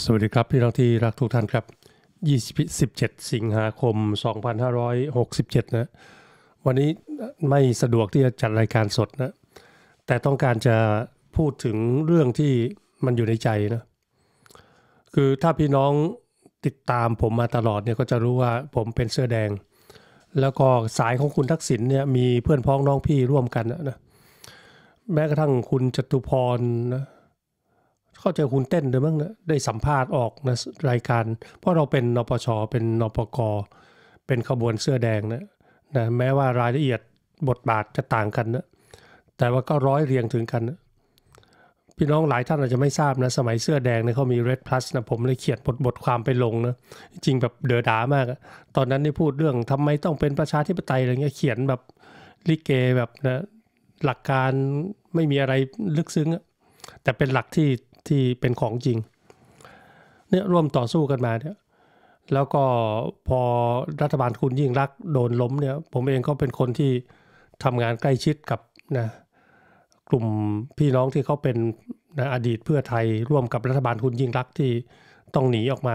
สวัสดีครับ พี่น้องที่รักทุกท่านครับ 27 สิงหาคม 2567นะวันนี้ไม่สะดวกที่จะจัดรายการสดนะแต่ต้องการจะพูดถึงเรื่องที่มันอยู่ในใจนะคือถ้าพี่น้องติดตามผมมาตลอดเนี่ยก็จะรู้ว่าผมเป็นเสื้อแดง แล้วก็สายของคุณทักษิณเนี่ยมีเพื่อนพ้องน้องพี่ร่วมกันนะแม้กระทั่งคุณจตุพรนะเข้าใจคุณเต้นด้วยมั้งนะได้สัมภาษณ์ออกนะรายการ เพราะเราเป็นนปชเป็นนปกเป็นขบวนเสื้อแดงนะนะ แม้ว่ารายละเอียดบทบาทจะต่างกันนะแต่ว่าก็ร้อยเรียงถึงกันนะพี่น้องหลายท่านอาจจะไม่ทราบนะ สมัยเสื้อแดงเนี่ยเขามี Red Plus นะ ผมเลยเขียนบทบทความไปลงนะ จริงแบบเดือดามาก ตอนนั้นได้พูดเรื่องทำไมต้องเป็นประชาธิปไตยอะไรเงี้ยเขียนแบบลิเกแบบนะหลักการไม่มีอะไรลึกซึ้งแต่เป็นหลักที่ที่เป็นของจริงเนี่ยร่วมต่อสู้กันมาเนี่ยแล้วก็พอรัฐบาลคุณยิ่งรักโดนล้มเนี่ยผมเองก็เป็นคนที่ทำงานใกล้ชิดกับนะกลุ่มพี่น้องที่เขาเป็นนะอดีตเพื่อไทย ร่วมกับรัฐบาลคุณยิ่งรักที่ต้องหนีออกมา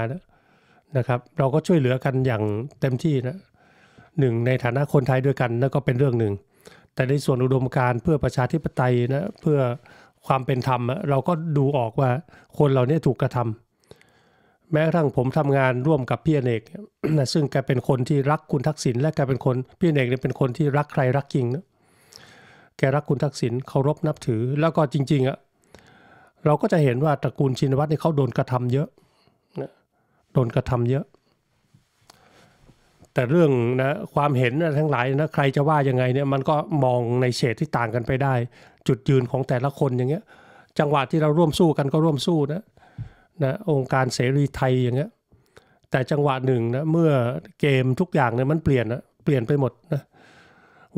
นะครับ เราก็ช่วยเหลือกันอย่างเต็มที่นะหนึ่งในฐานะคนไทยด้วยกันนั่นก็เป็นเรื่องหนึ่ง แต่ในส่วนอุดมการเพื่อประชาธิปไตยนะเพื่อความเป็นธรรมเราก็ดูออกว่าคนเราเนี่ยถูกกระทำ แม้กระทั่งผม ทำงานร่วมกับพี่เอกนะซึ่งแกเป็นคนที่รักคุณทักษิณและแกเป็นคนพี่เอกเนี่ยเป็นคนที่รักใครรักจริงนะแกรักคุณทักษิณเคารพนับถือแล้วก็จริงๆอะ่ะเราก็จะเห็นว่า ตระกูลชินวัตรเนี่ยเขาโดนกระทำเยอะโดนกระทำเยอะแต่เรื่องนะความเห็นนะทั้งหลายนะใครจะว่ายังไงเนี่ยมันก็มองในเฉดที่ต่างกันไปได้ จุดยืนของแต่ละคนอย่างเงี้ยจังหวะที่เราร่วมสู้กันก็ร่วมสู้นะนะองค์การเสรีไทยอย่างเงี้ยแต่จังหวะหนึ่งนะเมื่อเกมทุกอย่างเนี่ยมันเปลี่ยนนะเปลี่ยนไปหมดนะ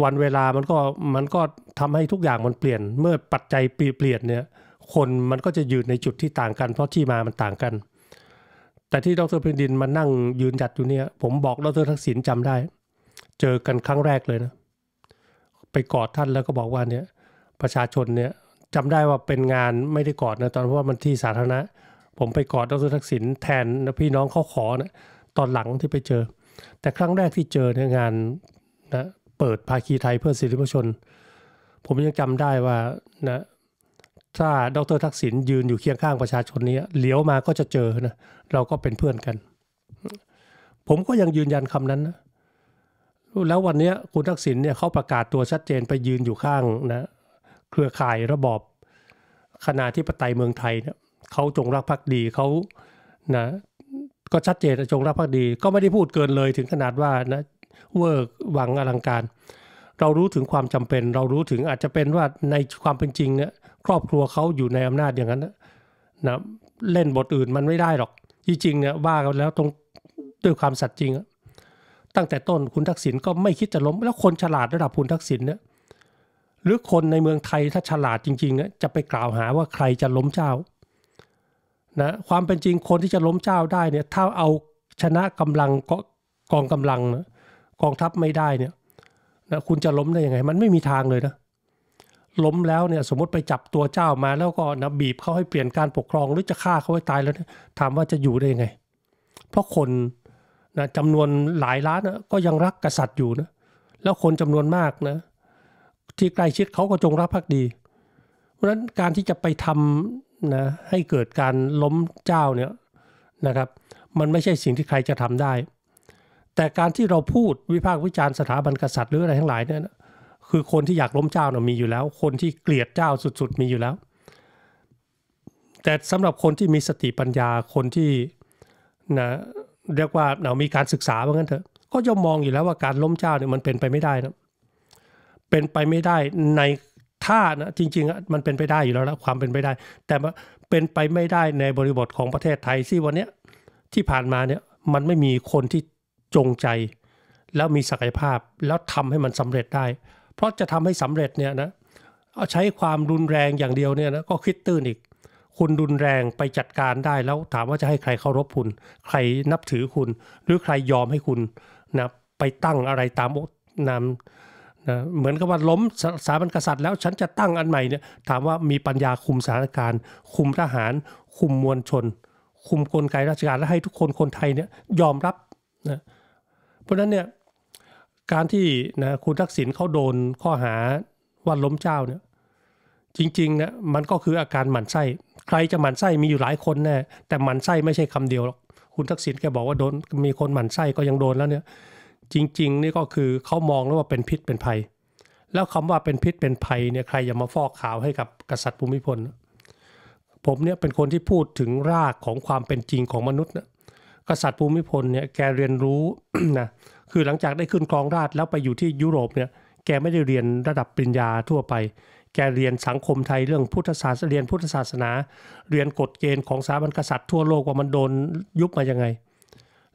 วันเวลามันก็มันก็ทำให้ทุกอย่างมันเปลี่ยน เมื่อปัจจัยเปลี่ยนเนี่ยคนมันก็จะยืนในจุดที่ต่างกัน เพราะที่มามันต่างกันแต่ที่ดรเพนดิน มานั่งยืนจัดอยู่เนี่ยผมบอกดรทักษิณจำได้ เจอกันครั้งแรกเลยนะไปกอดท่านแล้วก็บอกว่าเนี่ย ประชาชนเนี่ยจำได้ว่าเป็นงานไม่ได้กอดนะตอนเพราะว่ามันที่สาธารณะผมไปกอดดรทักษิณแทนพี่น้องเขาขอนะตอนหลังที่ไปเจอ แต่ครั้งแรกที่เจอเนี่ยงานนะเปิดภาคีไทยเพื่อสิทธิมชน ผมยังจำได้ว่านะถ้าดรทักษิณยืนอยู่เคียงข้างประชาชนนี้เหลียวมาก็จะเจอนะเราก็เป็นเพื่อนกัน ผมก็ยังยืนยันคำนั้นนะแล้ววันนี้คุณทักษิณเนี่ยเขาประกาศตัวชัดเจนไปยืนอยู่ข้างนะเครือข่ายระบอบคณะที่ปไตยเมืองไทยเนี่ยเขาจงรักภักดีเขานะก็ชัดเจนจงรักภักดีก็ไม่ได้พูดเกินเลย ถึงขนาดว่านะเวิร์หวังอลังการ เรารู้ถึงความจำเป็น เรารู้ถึงอาจจะเป็นว่าในความเป็นจริงเนี่ยครอบครัวเขาอยู่ในอำนาจอย่างนั้นนะเล่นบทอื่นมันไม่ได้หรอกที่จริงเนี่ยว่ากันแล้วตรงด้วยความสัตย์จริงตั้งแต่ต้นคุณทักษิณก็ไม่คิดจะล้ม แล้วคนฉลาดระดับคุณทักษิณเนี่ยหรือคนในเมืองไทยถ้าฉลาดจริงๆเนี่ยจะไปกล่าวหาว่าใครจะล้มเจ้านะความเป็นจริงคนที่จะล้มเจ้าได้เนี่ยถ้าเอาชนะกำลังกองกำลังนะกองทัพไม่ได้เนี่ยนะคุณจะล้มได้ยังไง มันไม่มีทางเลยนะล้มแล้วเนี่ยสมมติไปจับตัวเจ้ามาแล้วก็นะบีบเขาให้เปลี่ยนการปกครองหรือจะฆ่าเขาให้ตายแล้วถามว่าจะอยู่ได้ยังไงเพราะคนนะจำนวนหลายล้านนะก็ยังรักกษัตริย์อยู่นะแล้วคนจำนวนมากนะที่ใกล้ชิดเขาก็จงรักภักดี เพราะฉะนั้นการที่จะไปทำนะให้เกิดการล้มเจ้าเนี่ยนะครับ มันไม่ใช่สิ่งที่ใครจะทำได้ แต่การที่เราพูดวิพากษ์วิจารณ์สถาบันกษัตริย์หรืออะไรทั้งหลายเนี่ยนะคือคนที่อยากล้มเจ้าเนี่ยมีอยู่แล้ว คนที่เกลียดเจ้าสุดๆมีอยู่แล้ว แต่สำหรับคนที่มีสติปัญญา คนที่นะเรียกว่าเรามีการศึกษาว่างั้นเถอะ ก็ย่อมมองอยู่แล้วว่าการล้มเจ้าเนี่ยมันเป็นไปไม่ได้นะเป็นไปไม่ได้ในท่านะ จริง ๆ มันเป็นไปได้อยู่แล้วละความเป็นไปได้ แต่เป็นไปไม่ได้ในบริบทของประเทศไทยที่วันนี้ที่ผ่านมาเนี่ย มันไม่มีคนที่จงใจ แล้วมีศักยภาพ แล้วทำให้มันสำเร็จได้เพราะจะทำให้สำเร็จเนี่ยนะเอาใช้ความรุนแรงอย่างเดียวเนี่ยนะก็คิดตื้นอีก คุณรุนแรงไปจัดการได้ แล้วถามว่าจะให้ใครเคารพคุณใครนับถือคุณ หรือใครยอมให้คุณนะไปตั้งอะไรตามนามนะเหมือนกับว่าล้มสถาบันกษัตริย์แล้ว ฉันจะตั้งอันใหม่เนี่ยถามว่ามีปัญญาคุมสถานการณ์ คุมทหาร คุมมวลชน คุมกลไกราชการและให้ทุกคนคนไทยเนี่ยยอมรับนะเพราะฉะนั้นเนี่ยการที่นะคุณทักษิณเขาโดนข้อหาว่าล้มเจ้าเนี่ยจริงๆนะมันก็คืออาการหมันไส้ใครจะหมันไส้มีอยู่หลายคนแน่แต่หมันไส้ไม่ใช่คำเดียวหรอกคุณทักษิณแกบอกว่าโดนมีคนหมันไส้ก็ยังโดนแล้วเนี่ย จริงๆนี่ก็คือเขามองแล้วว่าเป็นพิษเป็นภัย แล้วคำว่าเป็นพิษเป็นภัยเนี่ยใครอย่ามาฟอกขาวให้กับกษัตริย์ภูมิพล ผมเนี่ยเป็นคนที่พูดถึงรากของความเป็นจริงของมนุษย์นะกษัตริย์ภูมิพลเนี่ยแกเรียนรู้นะคือหลังจากได้ขึ้นครองราชแล้วไปอยู่ที่ยุโรปเนี่ย แกไม่ได้เรียนระดับปริญญาทั่วไป แกเรียนสังคมไทยเรื่องพุทธศาสนาเรียนพุทธศาสนา เรียนกฎเกณฑ์ของสถาบันกษัตริย์ทั่วโลกว่ามันโดนยุบมายังไง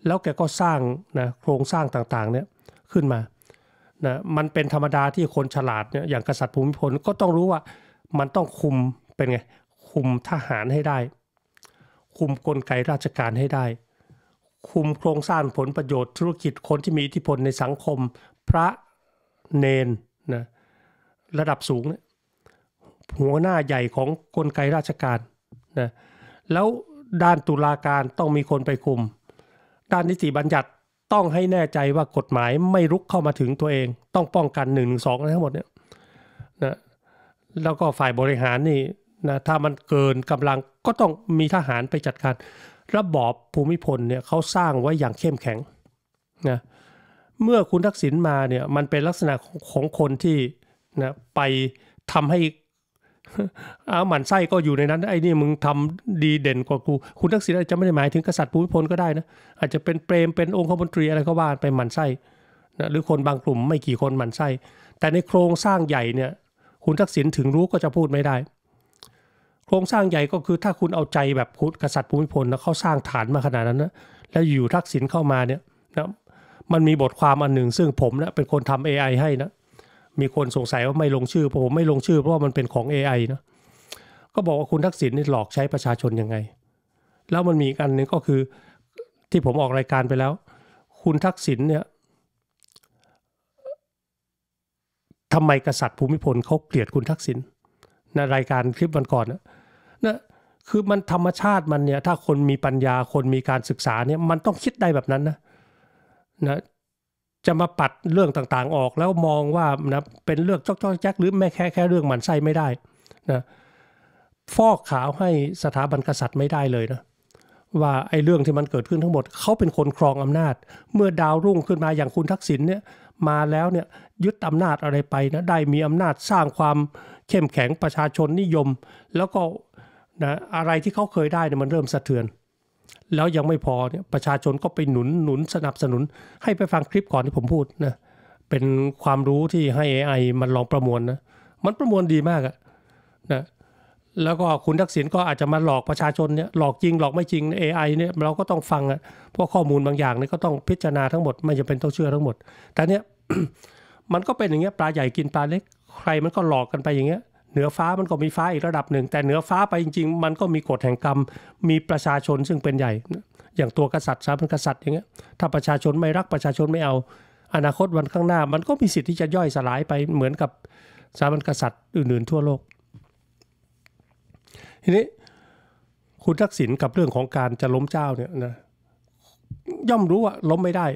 แล้วแกก็สร้างนะโครงสร้างต่างๆเนี่ยขึ้นมา นะ มันเป็นธรรมดาที่คนฉลาดเนี่ยอย่างกษัตริย์ภูมิพลก็ต้องรู้ว่ามันต้องคุมเป็นไง คุมทหารให้ได้ คุมกลไกราชการให้ได้คุมโครงสร้างผลประโยชน์ธุรกิจคนที่มีอิทธิพลในสังคมพระเนนนะระดับสูง หัวหน้าใหญ่ของกลไกราชการนะแล้วด้านตุลาการต้องมีคนไปคุม ด้านนิติบัญญัติต้องให้แน่ใจว่ากฎหมายไม่รุกเข้ามาถึงตัวเอง ต้องป้องกันหนึ่งสองทั้งหมดเนี่ยนะแล้วก็ฝ่ายบริหารนี่นะถ้ามันเกินกำลังก็ต้องมีทหารไปจัดการระบอบภูมิพลเนี่ยเขาสร้างไว้อย่างเข้มแข็งนะเมื่อคุณทักษิณมาเนี่ยมันเป็นลักษณะของคนที่นะไปทำให้อาหมันไส้ก็อยู่ในนั้นไอ้นี่มึงทำดีเด่นกว่ากูคุณทักษิณอาจจะไม่ได้หมายถึงกษัตริย์ภูมิพลก็ได้นะอาจจะเป็นเปรมเป็นองค์ขบนตรีอะไรก็ว่าไปหมันไส้นะหรือคนบางกลุ่มไม่กี่คนหมันไส้แต่ในโครงสร้างใหญ่เนี่ยคุณทักษิณถึงรู้ก็จะพูดไม่ได้ครงสร้างใหญ่ก็คือถ้าคุณเอาใจแบบพกษัตริย์ภูมิพลนะเขาสร้างฐานมาขนาดนั้นนะแล้วอยู่ทักษิณเข้ามาเนี่ยนะมันมีบทความอันหนึ่ง ซึ่งผมนะเป็นคนทำ AI ให้นะมีคนสงสัยว่าไม่ลงชื่อ ผมไม่ลงชื่อเพราะว่ามันเป็นของ AI นะก็บอกว่าคุณทักษิณนี่หลอกใช้ประชาชนยังไง แล้วมันมีอีกอันนึงก็คือที่ผมออกรายการไปแล้ว คุณทักษิณเนี่ยทำไมกษัตริย์ภูมิพลเขาเกลียดคุณทักษิณในรายการคลิปวันก่อนนะนะคือมันธรรมชาติมันเนี่ยถ้าคนมีปัญญาคนมีการศึกษาเนี่ยมันต้องคิดได้แบบนั้นนะนะจะมาปัดเรื่องต่างๆออกแล้วมองว่านะเป็นเรื่องจอกจอแจ๊กหรือแม่แค่แค่เรื่องหมันไส้ไม่ได้นะฟอกขาวให้สถาบันกษัตริย์ไม่ได้เลยนะว่าไอ้เรื่องที่มันเกิดขึ้นทั้งหมด เขาเป็นคนครองอำนาจ เมื่อดาวรุ่งขึ้นมาอย่างคุณทักษิณเนี่ยมาแล้วเนี่ยยึดอำนาจอะไรไปนะได้มีอำนาจสร้างความเข้มแข็งประชาชนนิยม แล้วก็นะอะไรที่เขาเคยได้เนี่ยมันเริ่มสะเทือน แล้วยังไม่พอเนี่ยประชาชนก็ไปหนุนหนุนสนับสนุนให้ไปฟังคลิปก่อนที่ผมพูดนะเป็นความรู้ที่ให้ AI มันลองประมวลนะมันประมวลดีมากอะนะแล้วก็คุณทักษิณก็อาจจะมาหลอกประชาชนเนี่ยหลอกจริงหลอกไม่จริง AI เนี่ยเราก็ต้องฟังอะเพราะข้อมูลบางอย่างเนี่ยก็ต้องพิจารณาทั้งหมดไม่จำเป็นต้องเชื่อทั้งหมด แต่เนี่ยมันก็เป็นอย่างเงี้ยปลาใหญ่กินปลาเล็ก ใครมันก็หลอกกันไปอย่างเงี้ยเหนือฟ้ามันก็มีฟ้าอีกระดับหนึ่ง แต่เหนือฟ้าไปจริง ๆ มันก็มีกฎแห่งกรรมมีประชาชนซึ่งเป็นใหญ่ อย่างตัวกษัตริย์สามันกษัตริย์อย่างเงี้ยถ้าประชาชนไม่รักประชาชนไม่เอา อนาคตวันข้างหน้ามันก็มีสิทธิ์ที่จะย่อยสลายไปเหมือนกับสามันกษัตริย์อื่น ๆ ทั่วโลกทีนี้คุณทักษิณกับเรื่องของการจะล้มเจ้าเนี่ยนะย่อมรู้ว่าล้มไม่ได้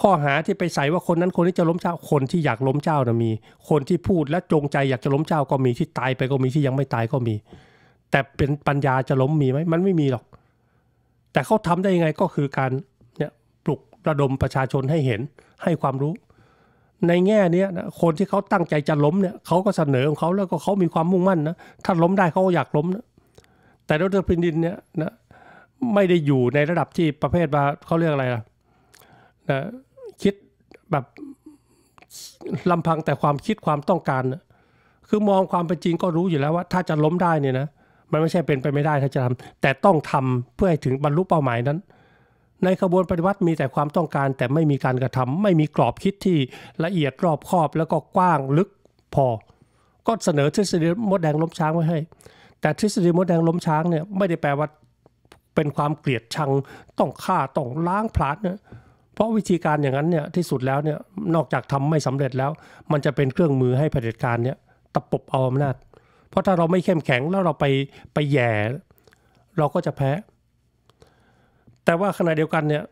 ข้อหาที่ไปใส่ว่าคนนั้นคนนี้จะล้มเจ้าคนที่อยากล้มเจ้านะมีคนที่พูดและจงใจอยากจะล้มเจ้าก็มีที่ตายไปก็มีที่ยังไม่ตายก็มี แต่เป็นปัญญาจะล้มมีไหมมันไม่มีหรอก แต่เขาทำได้ยังไงก็คือการเนี่ยปลุกระดมประชาชนให้เห็นให้ความรู้ ในแง่นี้นะคนที่เขาตั้งใจจะล้มเนี่ยเขาก็เสนอของเขาแล้วก็เขามีความมุ่งมั่นนะถ้าล้มได้เขาอยากล้มนะแต่ดรพินดินเนี่ยนะไม่ได้อยู่ในระดับที่ประเภทว่าเขาเรียกอะไรล่ะนะคิดแบบลำพังแต่ความคิดความต้องการ คือมองความเป็นจริงก็รู้อยู่แล้วว่าถ้าจะล้มได้เนี่ยนะ มันไม่ใช่เป็นไปไม่ได้ถ้าจะทำแต่ต้องทำเพื่อให้ถึงบรรลุเป้าหมายนั้น ในขบวนปฏิวัติมีแต่ความต้องการ แต่ไม่มีการกระทำ ไม่มีกรอบคิดที่ละเอียดรอบคอบแล้วก็กว้างลึกพอ ก็เสนอทฤษฎีมดแดงล้มช้างไว้ให้ แต่ทฤษฎีมดแดงล้มช้างเนี่ยไม่ได้แปลว่าเป็นความเกลียดชังต้องฆ่าต้องล้างผลาญนยเพราะวิธีการอย่างนั้นเนี่ยที่สุดแล้วเนี่ยนอกจากทำไม่สำเร็จแล้ว มันจะเป็นเครื่องมือให้เผด็จการเนี่ยตะปบเอาอำนาจ เพราะถ้าเราไม่เข้มแข็งแล้วเราไปไปแย่ เราก็จะแพ้ แต่ว่าขณะเดียวกันเนี่ย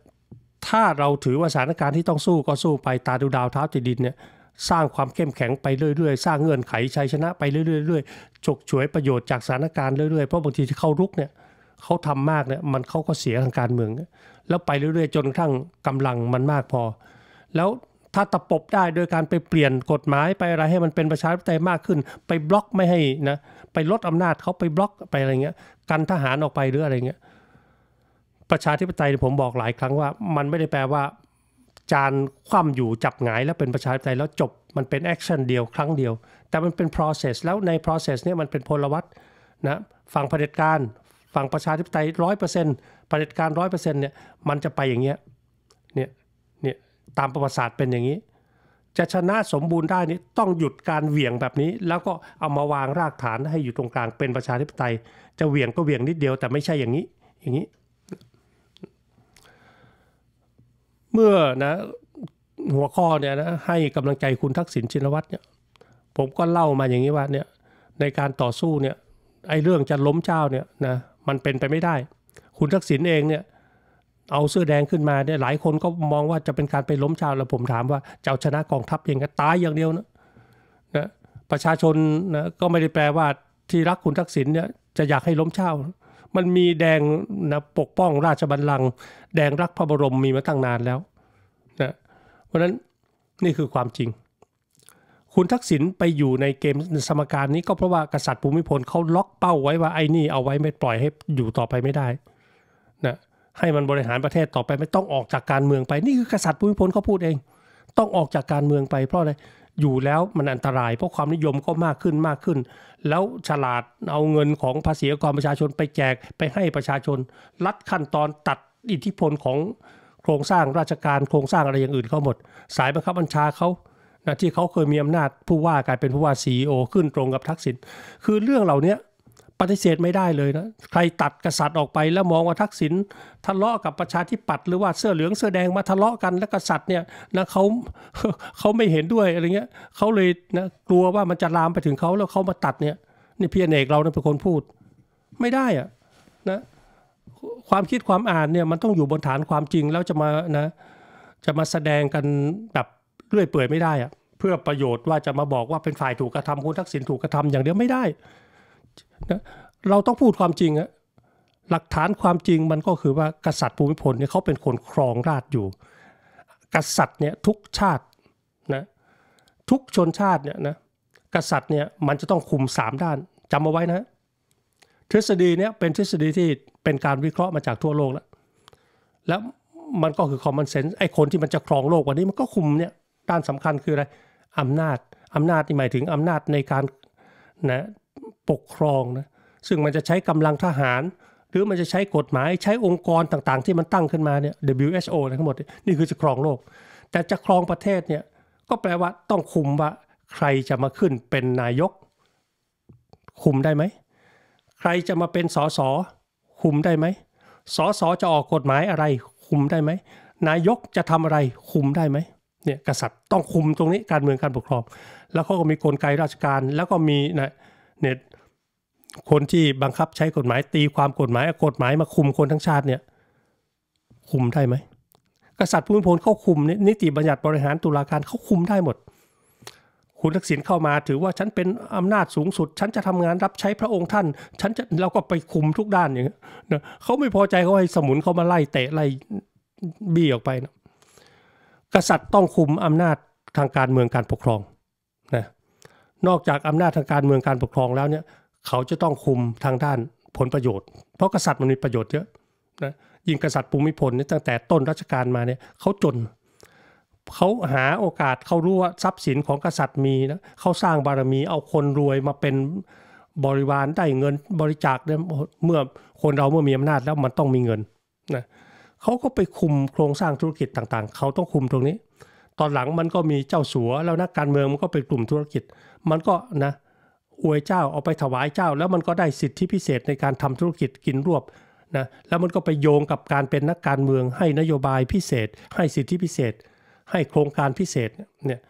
ถ้าเราถือว่าสถานการณ์ที่ต้องสู้ก็สู้ไปตาดูดาวเท้าติดดินเนี่ยสร้างความเข้มแข็งไปเรื่อยๆสร้างเงื่อนไขชัยชนะไปเรื่อยๆฉกฉวยประโยชน์จากสถานการณ์เรื่อยๆเพราะบางทีที่เขารุกเนี่ยเขาทำมากเนี่ยมันเขาก็เสียทางการเมืองแล้วไปเรื่อยๆ จนกระทั่งกำลังมันมากพอ แล้วถ้าตะปบได้โดยการไปเปลี่ยนกฎหมายไปอะไร ให้มันเป็นประชาธิปไตยมากขึ้น ไปบล็อกไม่ให้นะไปลดอำนาจเขาไปบล็อกไปอะไรเงี้ยกันทหารออกไปหรืออะไรเงี้ยประชาธิปไตยผมบอกหลายครั้งว่ามันไม่ได้แปลว่าจานคว่ำอยู่จับหงาย แล้วเป็นประชาธิปไตยแล้วจบมันเป็นแอคชั่นเดียวครั้งเดียว แต่มันเป็น process แล้วใน process เนี่ยมันเป็นพลวัตนะฝั่งเผด็จการฝั่งประชาธิปไตยร้อยเปอร์เซ็นต์เด็จการร้อยเปอร์เซ็นต์เนี่ยมันจะไปอย่างเงี้ยเนี่ยเนี่ยตามประวัติศาสตร์เป็นอย่างนี้ จะชนะสมบูรณ์ได้นี้ต้องหยุดการเหวี่ยงแบบนี้ แล้วก็เอามาวางรากฐานให้อยู่ตรงกลางเป็นประชาธิปไตย จะเหวี่ยงก็เหวี่ยงนิดเดียวแต่ไม่ใช่อย่างนี้อย่างนี้ เมื่อนะหัวข้อเนี่ยนะให้กำลังใจคุณทักษิณชินวัตรเนี่ยผมก็เล่ามาอย่างนี้ว่าเนี่ยในการต่อสู้เนี่ยไอ้เรื่องจะล้มเจ้าเนี่ยนะมันเป็นไปไม่ได้ คุณทักษิณเองเนี่ย เอาเสื้อแดงขึ้นมาเนี่ย หลายคนก็มองว่าจะเป็นการไปล้มชาวแล้วผมถามว่าจะเอาชนะกองทัพเองก็ตายอย่างเดียวนะนะ ประชาชนนะ ก็ไม่ได้แปลว่าที่รักคุณทักษิณเนี่ยจะอยากให้ล้มชาวมันมีแดงนะปกป้องราชบัลลังก์ แดงรักพระบรมมีมาตั้งนานแล้ว นะ เพราะนั้นนี่คือความจริงคุณทักษิณไปอยู่ในเกมสมการนี้ก็เพราะว่ากษัตริย์ภูมิพลเขาล็อกเป้าไว้ว่าไอ้นี่เอาไว้ไม่ปล่อยให้อยู่ต่อไปไม่ได้นะให้มันบริหารประเทศต่อไปไม่ต้องออกจากการเมืองไปนี่คือกษัตริย์ภูมิพลเขาพูดเอง ต้องออกจากการเมืองไป เพราะอะไรอยู่แล้วมันอันตรายเพราะความนิยมก็มากขึ้นมากขึ้น แล้วฉลาดเอาเงินของภาษีกรประชาชนไปแจกไปให้ประชาชนลัดขั้นตอนตัดอิทธิพลของโครงสร้างราชการโครงสร้างอะไรอย่างอื่นเขาหมด สายบังคับบัญชาเขานะที่เขาเคยมีอำนาจ ผู้ว่ากลายเป็นผู้ว่าซีอขึ้นตรงกับทักษิณคือเรื่องเหล่านี้ปฏิเสธไม่ได้เลยนะใครตัดกษัตริย์ออกไปแล้วมองว่าทักษิณทะเลาะกับประชาธิปัตย์หรือว่าเสื้อเหลืองเสื้อแดงมาทะเลาะกันแล้วกษัตริย์เนี่ยนะเขาเขาไม่เห็นด้วยอะไรเงี้ยเขาเลยนะกลัวว่ามันจะลามไปถึงเขาแล้วเขามาตัดเนี่ยนี่พี่เอกเราเป็นคนพูด ไม่ได้อะนะความคิดความอ่านเนี่ยมันต้องอยู่บนฐานความจริงแล้วจะมานะจะมาแสดงกันแบบเลื่อยเปื่อยไม่ได้อะเพื่อประโยชน์ว่าจะมาบอกว่าเป็นฝ่ายถูกกระทำคุณทักษิณถูกกระทำอย่างเดียวไม่ได้นะเราต้องพูดความจริงอะหลักฐานความจริงมันก็คือว่ากษัตริย์ภูมิพลเนี่ยเขาเป็นคนครองราชอยู่ กษัตริย์เนี่ยทุกชาตินะทุกชนชาติเนี่ยนะกษัตริย์เนี่ยมันจะต้องคุม 3 ด้านจำเอาไว้นะ ทฤษฎีเนี่ยเป็นทฤษฎีที่เป็นการวิเคราะห์มาจากทั่วโลกแล้วแล้วมันก็คือคอมมอนเซนส์ไอ้คนที่มันจะครองโลกวันนี้มันก็คุมเนี่ยการสำคัญคืออะไรอำนาจอำนาจนี่หมายถึงอำนาจในการนะปกครองนะซึ่งมันจะใช้กำลังทหาร หรือมันจะใช้กฎหมายใช้องค์กรต่างๆ ที่มันตั้งขึ้นมาเนี่ย WHO ทั้งหมดนี่คือจะครองโลก แต่จะครองประเทศเนี่ยก็แปลว่าต้องคุมว่า ใครจะมาขึ้นเป็นนายก คุมได้ไหม ใครจะมาเป็นสสคุมได้ไหมสสจะออกกฎหมายอะไรคุมได้ไหม นายกจะทำอะไรคุมได้ไหมเนี่ยกษัตริย์ต้องคุมตรงนี้การเมืองการปกครองแล้วเขาก็มีกลไกราชการ แล้วก็มีเนี่ยคนที่บังคับใช้กฎหมายตีความกฎหมายกฎหมายมาคุมคนทั้งชาติเนี่ยคุมได้ไหมกษัตริย์ภูมิพลเขาคุม นิติบัญญัติบริหารตุลาการเขาคุมได้หมด คุณทักษิณเข้ามาถือว่าฉันเป็นอำนาจสูงสุด ฉันจะทำงานรับใช้พระองค์ท่าน ฉันจะเราก็ไปคุมทุกด้านอย่างเงี้ยเขาไม่พอใจเขาให้สมุนเขามาไล่เตะไล่บี้ออกไปนะกษัตริย์ต้องคุมอำนาจทางการเมืองการปกครองนะ นอกจากอำนาจทางการเมืองการปกครองแล้วเนี่ย เขาจะต้องคุมทางด้านผลประโยชน์เพราะกษัตริย์มันมีประโยชน์เยอะนะยิ่งกษัตริย์ภูมิพลเนี่ยตั้งแต่ต้นรัชกาลมาเนี่ยเขาจนเขาหาโอกาสเขารู้ว่าทรัพย์สินของกษัตริย์มีนะเขาสร้างบารมี เอาคนรวยมาเป็นบริวารได้เงินบริจาคเนี่ยเมื่อคนเราเมื่อมีอำนาจแล้วมันต้องมีเงินนะเขาก็ไปคุมโครงสร้างธุรกิจต่างๆ เขาต้องคุมตรงนี้ ตอนหลังมันก็มีเจ้าสัวแล้วนะักการเมืองมันก็เป็นกลุ่มธุรกิจ มันก็นะอวยเจ้าเอาไปถวายเจ้าแล้วมันก็ได้สิทธิพิเศษในการทำธุรกิจกินรวบนะ แล้วมันก็ไปโยงกับการเป็นนักการเมืองให้นโยบายพิเศษ ให้สิทธิพิเศษ ให้โครงการพิเศษเนี่ย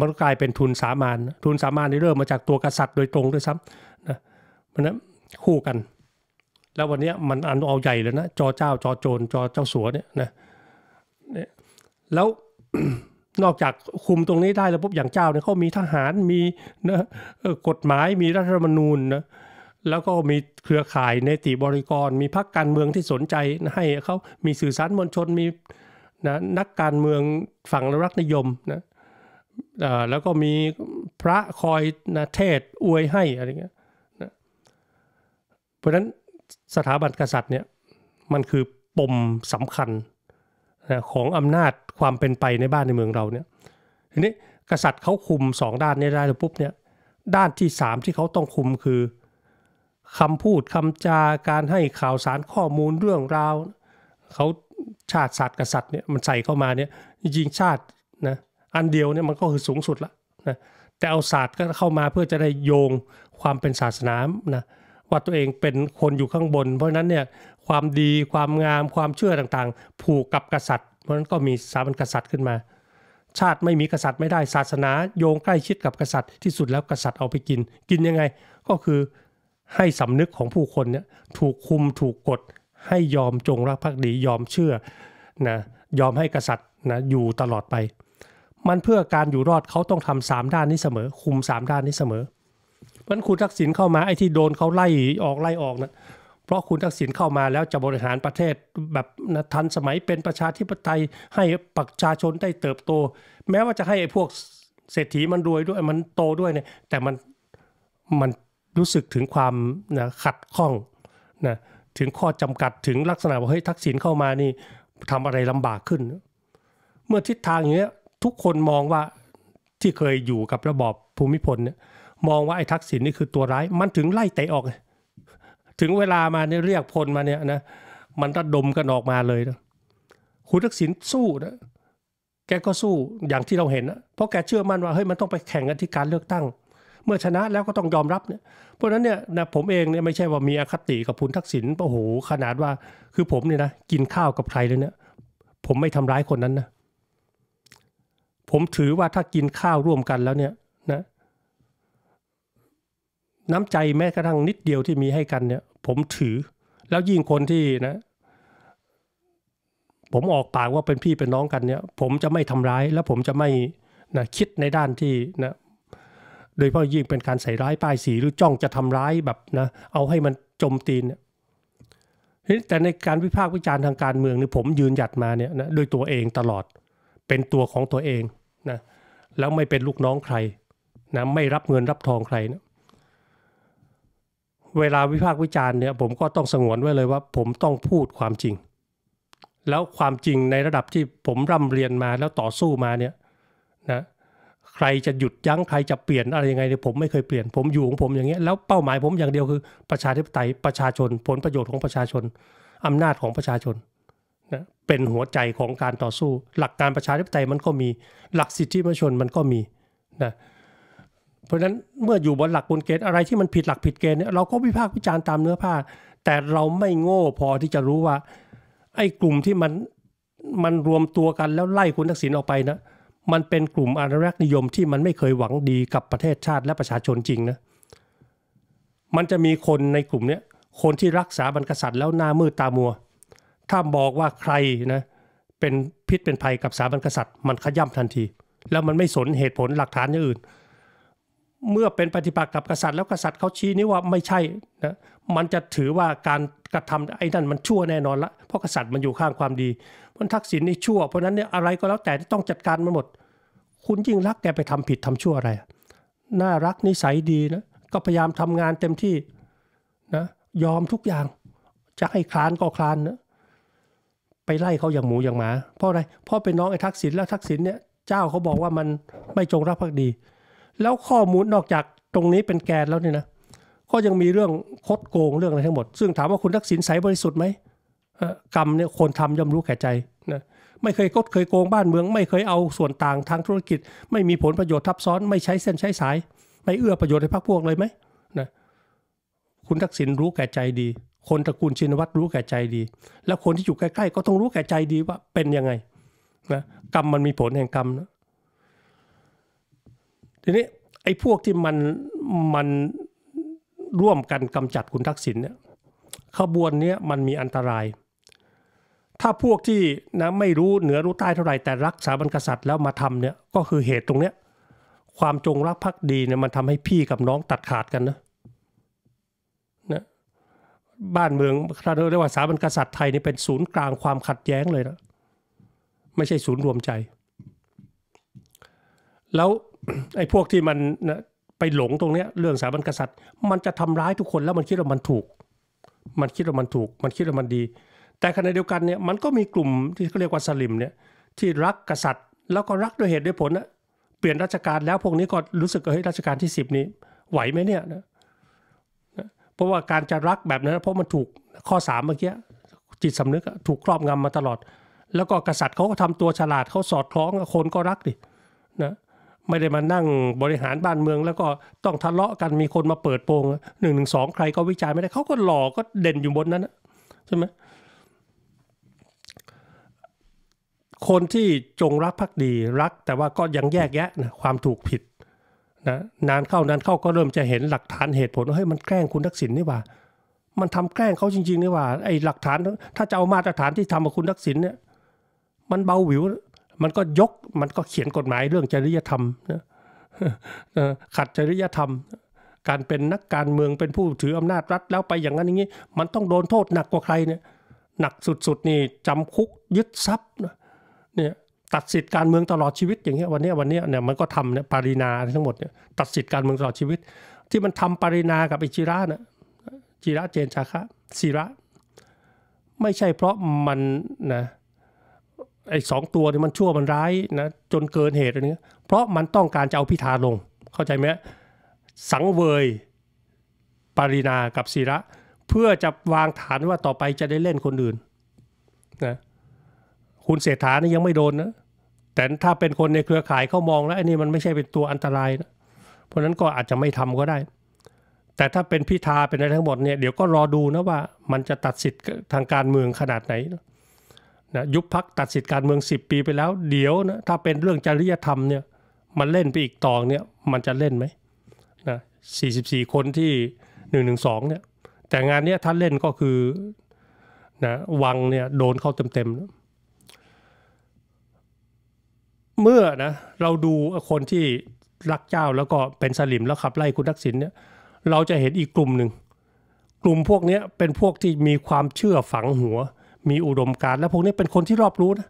มันกลายเป็นทุนสามานทุนสามานนี่เริ่มมาจากตัวกษัตริย์โดยตรงด้วยซ้ำนะเพราะนั้นคู่กันแล้ววันนี้มันอันเอาใหญ่แล้วนะ จอเจ้าจอโจรจอเจ้าสัวเนี่ยนะแล้วนอกจากคุมตรงนี้ได้แล้วปุ๊บอย่างเจ้าเนี่ยเขามีทหารมีนะกฎหมายมีรัฐธรรมนูญนะแล้วก็มีเครือข่ายในติบริกรมีพรรคการเมืองที่สนใจให้เขามีสื่อสารมวลชนมีนะนักการเมืองฝั่งรักนิยมนะแล้วก็มีพระคอย นะเทศอวยให้อะไรเงี้ยนะเพราะฉะนั้นสถาบันกษัตริย์เนี่ยมันคือปมสำคัญนะของอำนาจความเป็นไปในบ้านในเมืองเราเนี่ยทีนี้กษัตริย์เขาคุม2ด้านนี้ได้แล้วปุ๊บเนี่ย ด้านที่3ที่เขาต้องคุมคือคำพูดคำจาการให้ข่าวสารข้อมูลเรื่องราวเขาชาติศาสตร์กษัตริย์เนี่ยมันใส่เข้ามาเนี่ยจริงชาตินะอันเดียวเนี่ยมันก็คือสูงสุดละนะแต่เอาศาสตร์ก็เข้ามาเพื่อจะได้โยงความเป็นศาสนานะว่าตัวเองเป็นคนอยู่ข้างบน เพราะนั้นเนี่ยความดีความงาม ความเชื่อต่างๆ ผูกกับกษัตริย์ เพราะนั้นก็มีสามัญกษัตริย์ขึ้นมา ชาติไม่มีกษัตริย์ไม่ได้ศาสนาโยงใกล้ชิดกับกษัตริย์ที่สุดแล้วกษัตริย์เอาไปกิน กินยังไง ก็คือให้สำนึกของผู้คนเนี่ยถูกคุมถูกกดให้ยอมจงรักภักดียอมเชื่อนะยอมให้กษัตริย์นะอยู่ตลอดไป มันเพื่อการอยู่รอดเขาต้องทำสามด้านนี้เสมอ คุมสามด้านนี้เสมอมันคุณทักษิณเข้ามาไอ้ที่โดนเขาไล่ออกไล่ออกนะเพราะคุณทักษิณเข้ามาแล้วจะบริหารประเทศแบบนะทันสมัยเป็นประชาธิปไตยให้ประชาชนได้เติบโต แม้ว่าจะให้ไอ้พวกเศรษฐีมันรวยด้วยมันโตด้วยเนี่ยแต่มันมันรู้สึกถึงความนะขัดข้องนะถึงข้อจำกัดถึงลักษณะว่าเฮ้ยทักษิณเข้ามานี่ทำอะไรลำบากขึ้น เมื่อทิศทางอย่างเงี้ยทุกคนมองว่าที่เคยอยู่กับระบอบภูมิพลเนี่ยมองว่าไอ้ทักษิณนี่คือตัวร้าย มันถึงไล่เตะออก ถึงเวลามาเนี่ยเรียกพลมาเนี่ยนะ มันระดมกันออกมาเลยนะคุณทักษิณสู้นะ แกก็สู้อย่างที่เราเห็นนะเพราะแกเชื่อมั่นว่าเฮ้ยมันต้องไปแข่งกันที่การเลือกตั้ง เมื่อชนะแล้วก็ต้องยอมรับเนี่ย เพราะนั้นเนี่ยนะผมเองเนี่ยไม่ใช่ว่ามีอคติกับคุณทักษิณ โอ้โห ขนาดว่าคือผมเนี่ยนะกินข้าวกับใครเลยเนี่ย ผมไม่ทำร้ายคนนั้นนะ ผมถือว่าถ้ากินข้าวร่วมกันแล้วเนี่ยน้ำใจแม้กระทั่งนิดเดียวที่มีให้กันเนี่ย ผมถือ แล้วยิ่งคนที่นะผมออกปากว่าเป็นพี่เป็นน้องกันเนี่ย ผมจะไม่ทำร้ายและผมจะไม่นะคิดในด้านที่นะโดยเฉพาะยิ่งเป็นการใส่ร้ายป้ายสีหรือจ้องจะทำร้ายแบบนะเอาให้มันจมตีนเนี่ยแต่ในการวิพากษ์วิจารณ์ทางการเมืองนี่ผมยืนหยัดมาเนี่ยนะด้วยตัวเองตลอดเป็นตัวของตัวเองนะแล้วไม่เป็นลูกน้องใครนะไม่รับเงินรับทองใครนะเวลาวิพากษ์วิจารณ์เนี่ยผมก็ต้องสงวนไว้เลยว่าผมต้องพูดความจริง แล้วความจริงในระดับที่ผมร่ำเรียนมาแล้วต่อสู้มาเนี่ยนะใครจะหยุดยั้งใครจะเปลี่ยนอะไรยังไงเนี่ยผมไม่เคยเปลี่ยน ผมอยู่ของผมอย่างเงี้ยแล้วเป้าหมายผมอย่างเดียวคือประชาธิปไตยประชาชน ผลประโยชน์ของประชาชนอำนาจของประชาชนนะเป็นหัวใจของการต่อสู้ หลักการประชาธิปไตยมันก็มี หลักสิทธิมนุษยชนมันก็มีนะเพราะฉะนั้นเมื่ออยู่บนหลักบนเกณฑ์อะไรที่มันผิดหลักผิดเกณฑ์เนี่ยเราก็วิพากษ์วิจารณ์ตามเนื้อผ้า แต่เราไม่โง่พอที่จะรู้ว่าไอ้กลุ่มที่มันมันรวมตัวกันแล้วไล่คุณทักษิณออกไปนะมันเป็นกลุ่มอนุรักษ์นิยมที่มันไม่เคยหวังดีกับประเทศชาติและประชาชนจริงนะมันจะมีคนในกลุ่มเนี้ยคนที่รักษาบรรกษัตริย์แล้วหน้ามืดตามัว ถ้าบอกว่าใครนะเป็นพิษเป็นภัยกับสถาบันกษัตริย์มันขย่ำทันที แล้วมันไม่สนเหตุผลหลักฐานอย่างอื่นเมื่อเป็นปฏิปักษ์กับกษัตริย์แล้วกษัตริย์เขาชี้นี่ว่าไม่ใช่นะ มันจะถือว่าการกระทำไอ้นั่นมันชั่วแน่นอนละ เพราะกษัตริย์มันอยู่ข้างความดีมันทักษิณนี่ชั่ว เพราะนั้นเนี่ยอะไรก็แล้วแต่่ต้องจัดการมันหมด คุณยิ่งรักแกไปทำผิดทำชั่วอะไร น่ารักนิสัยดีนะ ก็พยายามทำงานเต็มที่นะ ยอมทุกอย่าง จะให้คลานก็คลานนะ ไปไล่เขาอย่างหมูอย่างหมา เพราะอะไร เพราะเป็นน้องไอ้ทักษิณแล้วทักษิณเนี่ยเจ้าเขาบอกว่ามันไม่จงรักภักดีแล้วข้อมูลนอกจากตรงนี้เป็นแกนแล้วเนี่ยนะก็ยังมีเรื่องคดโกงเรื่องอะไรทั้งหมด ซึ่งถามว่าคุณทักษิณใสบริสุทธิ์ไหมกรรมเนี่ยคนทำย่อมรู้แก่ใจนะไม่เคยกดเคยโกงบ้านเมือง ไม่เคยเอาส่วนต่างทางธุรกิจ ไม่มีผลประโยชน์ทับซ้อนไม่ใช้เส้นใช้สาย ไม่เอื้อประโยชน์ให้พรรคพวกเลยไหมนะคุณทักษิณรู้แก่ใจดี คนตระกูลชินวัตรรู้แก่ใจดี แล้วคนที่อยู่ใกล้ ๆ ก็ต้องรู้แก่ใจดีว่าเป็นยังไงนะกรรมมันมีผลแห่งกรรมนะทีนี้ไอ้พวกที่มันมัน ร่วมกันกำจัดคุณทักษิณเนี่ยขบวนนี้มันมีอันตราย ถ้าพวกที่นะไม่รู้เหนือรู้ใต้เท่าไหร่แต่รักสาบันกษัตริย์แล้วมาทำเนี่ยก็คือเหตุตรงเนี้ยความจงรักภักดีเนี่ยมันทำให้พี่กับน้องตัดขาดกันนะนะบ้านเมืองเราเรียกว่าสาบันกษัตริย์ไทยนี่เป็นศูนย์กลางความขัดแย้งเลยนะไม่ใช่ศูนย์รวมใจ แล้วไอ้พวกที่มันไปหลงตรงเนี้ยเรื่องสถาบันกษัตริย์ มันจะทำร้ายทุกคนแล้วมันคิดว่ามันถูก มันคิดว่ามันถูกมันคิดว่ามันดี แต่ขณะเดียวกันเนี่ยมันก็มีกลุ่มที่เขาเรียกว่าสลิมเนี่ย ที่รักกษัตริย์ แล้วก็รักด้วยเหตุด้วยผลนะเปลี่ยนราชการแล้วพวกนี้ก็รู้สึกเฮ้ยราชการที่ 10 นี้ ไหวไหมเนี่ยนะเพราะว่าการจะรักแบบนั้นเพราะมันถูกข้อ3เมื่อกี้จิตสำนึกถูกครอบงำมาตลอด แล้วก็กษัตริย์เขาก็ทำตัวฉลาดเขาสอดคล้องคนก็รักดินะไม่ได้มานั่งบริหารบ้านเมือง แล้วก็ต้องทะเลาะกันมีคนมาเปิดโปงหนึ่งหนึ่งสองใครก็วิจารณ์ไม่ได้เขาก็หล่อก็เด่นอยู่บนนั้นใช่ไหมคนที่จงรักภักดีรักแต่ว่าก็ยังแยกแยะนะความถูกผิดนะนานเข้านานเข้าก็เริ่มจะเห็นหลักฐานเหตุผลว่าเฮ้ยมันแกล้งคุณทักษิณนี่ว่า มันทำแกล้งเขาจริงๆนี่ว่าไอ้หลักฐาน ถ้าจะเอามาตรฐานที่ทำกับคุณทักษิณเนี่ยมันเบาหวิวมันก็ยก มันก็เขียนกฎหมายเรื่องจริยธรรมขัดจริยธรรม การเป็นนักการเมืองเป็นผู้ถืออำนาจรัฐ แล้วไปอย่างนั้นอย่างนี้ มันต้องโดนโทษหนักกว่าใครเนี่ย หนักสุดๆนี่จำคุกยึดทรัพย์เนี่ยตัดสิทธิ์การเมืองตลอดชีวิต อย่างเงี้ยวันนี้วันนี้เนี่ยมันก็ทำเนี่ยปารินาทั้งหมดเนี่ยตัดสิทธิ์การเมืองตลอดชีวิต ที่มันทำปารินากับอิจิระน่ะจิระเจนชาคะศิระ ไม่ใช่เพราะมันนะไอ้สองตัวเนี่ยมันชั่วมันร้ายนะจนเกินเหตุอะไรเงี้ยเพราะมันต้องการจะเอาพิธาลงเข้าใจไหมสังเวยปรีนากับศิระ เพื่อจะวางฐานว่าต่อไปจะได้เล่นคนอื่นนะคุณเศรษฐานี่ยังไม่โดนนะแต่ถ้าเป็นคนในเครือข่ายเขามอง แล้วไอ้นี่มันไม่ใช่เป็นตัวอันตรายนะเพราะนั้นก็อาจจะไม่ทำก็ได้ แต่ถ้าเป็นพิธาเป็นอะไรทั้งหมดเนี่ยเดี๋ยวก็รอดูนะว่ามันจะตัดสิทธิ์ทางการเมืองขนาดไหนนะนะยุบพักตัดสิทธิการเมือง 10 ปีไปแล้ว เดี๋ยวนะถ้าเป็นเรื่องจริยธรรมเนี่ยมันเล่นไปอีกตองเนี่ยมันจะเล่นไหมนะ44 คนที่1องเนี่ยแต่งานเนี้ยถ้าเล่นก็คือนะวังเนี่ยโดนเข้าเต็มๆนะเมื่อนะเราดูคนที่รักเจ้าแล้วก็เป็นสลิมแล้วขับไล่คุณทักษิณเนี่ยเราจะเห็นอีกกลุ่มหนึ่ง กลุ่มพวกนี้เป็นพวกที่มีความเชื่อฝังหัวมีอุดมการและพวกนี้เป็นคนที่รอบรู้นะ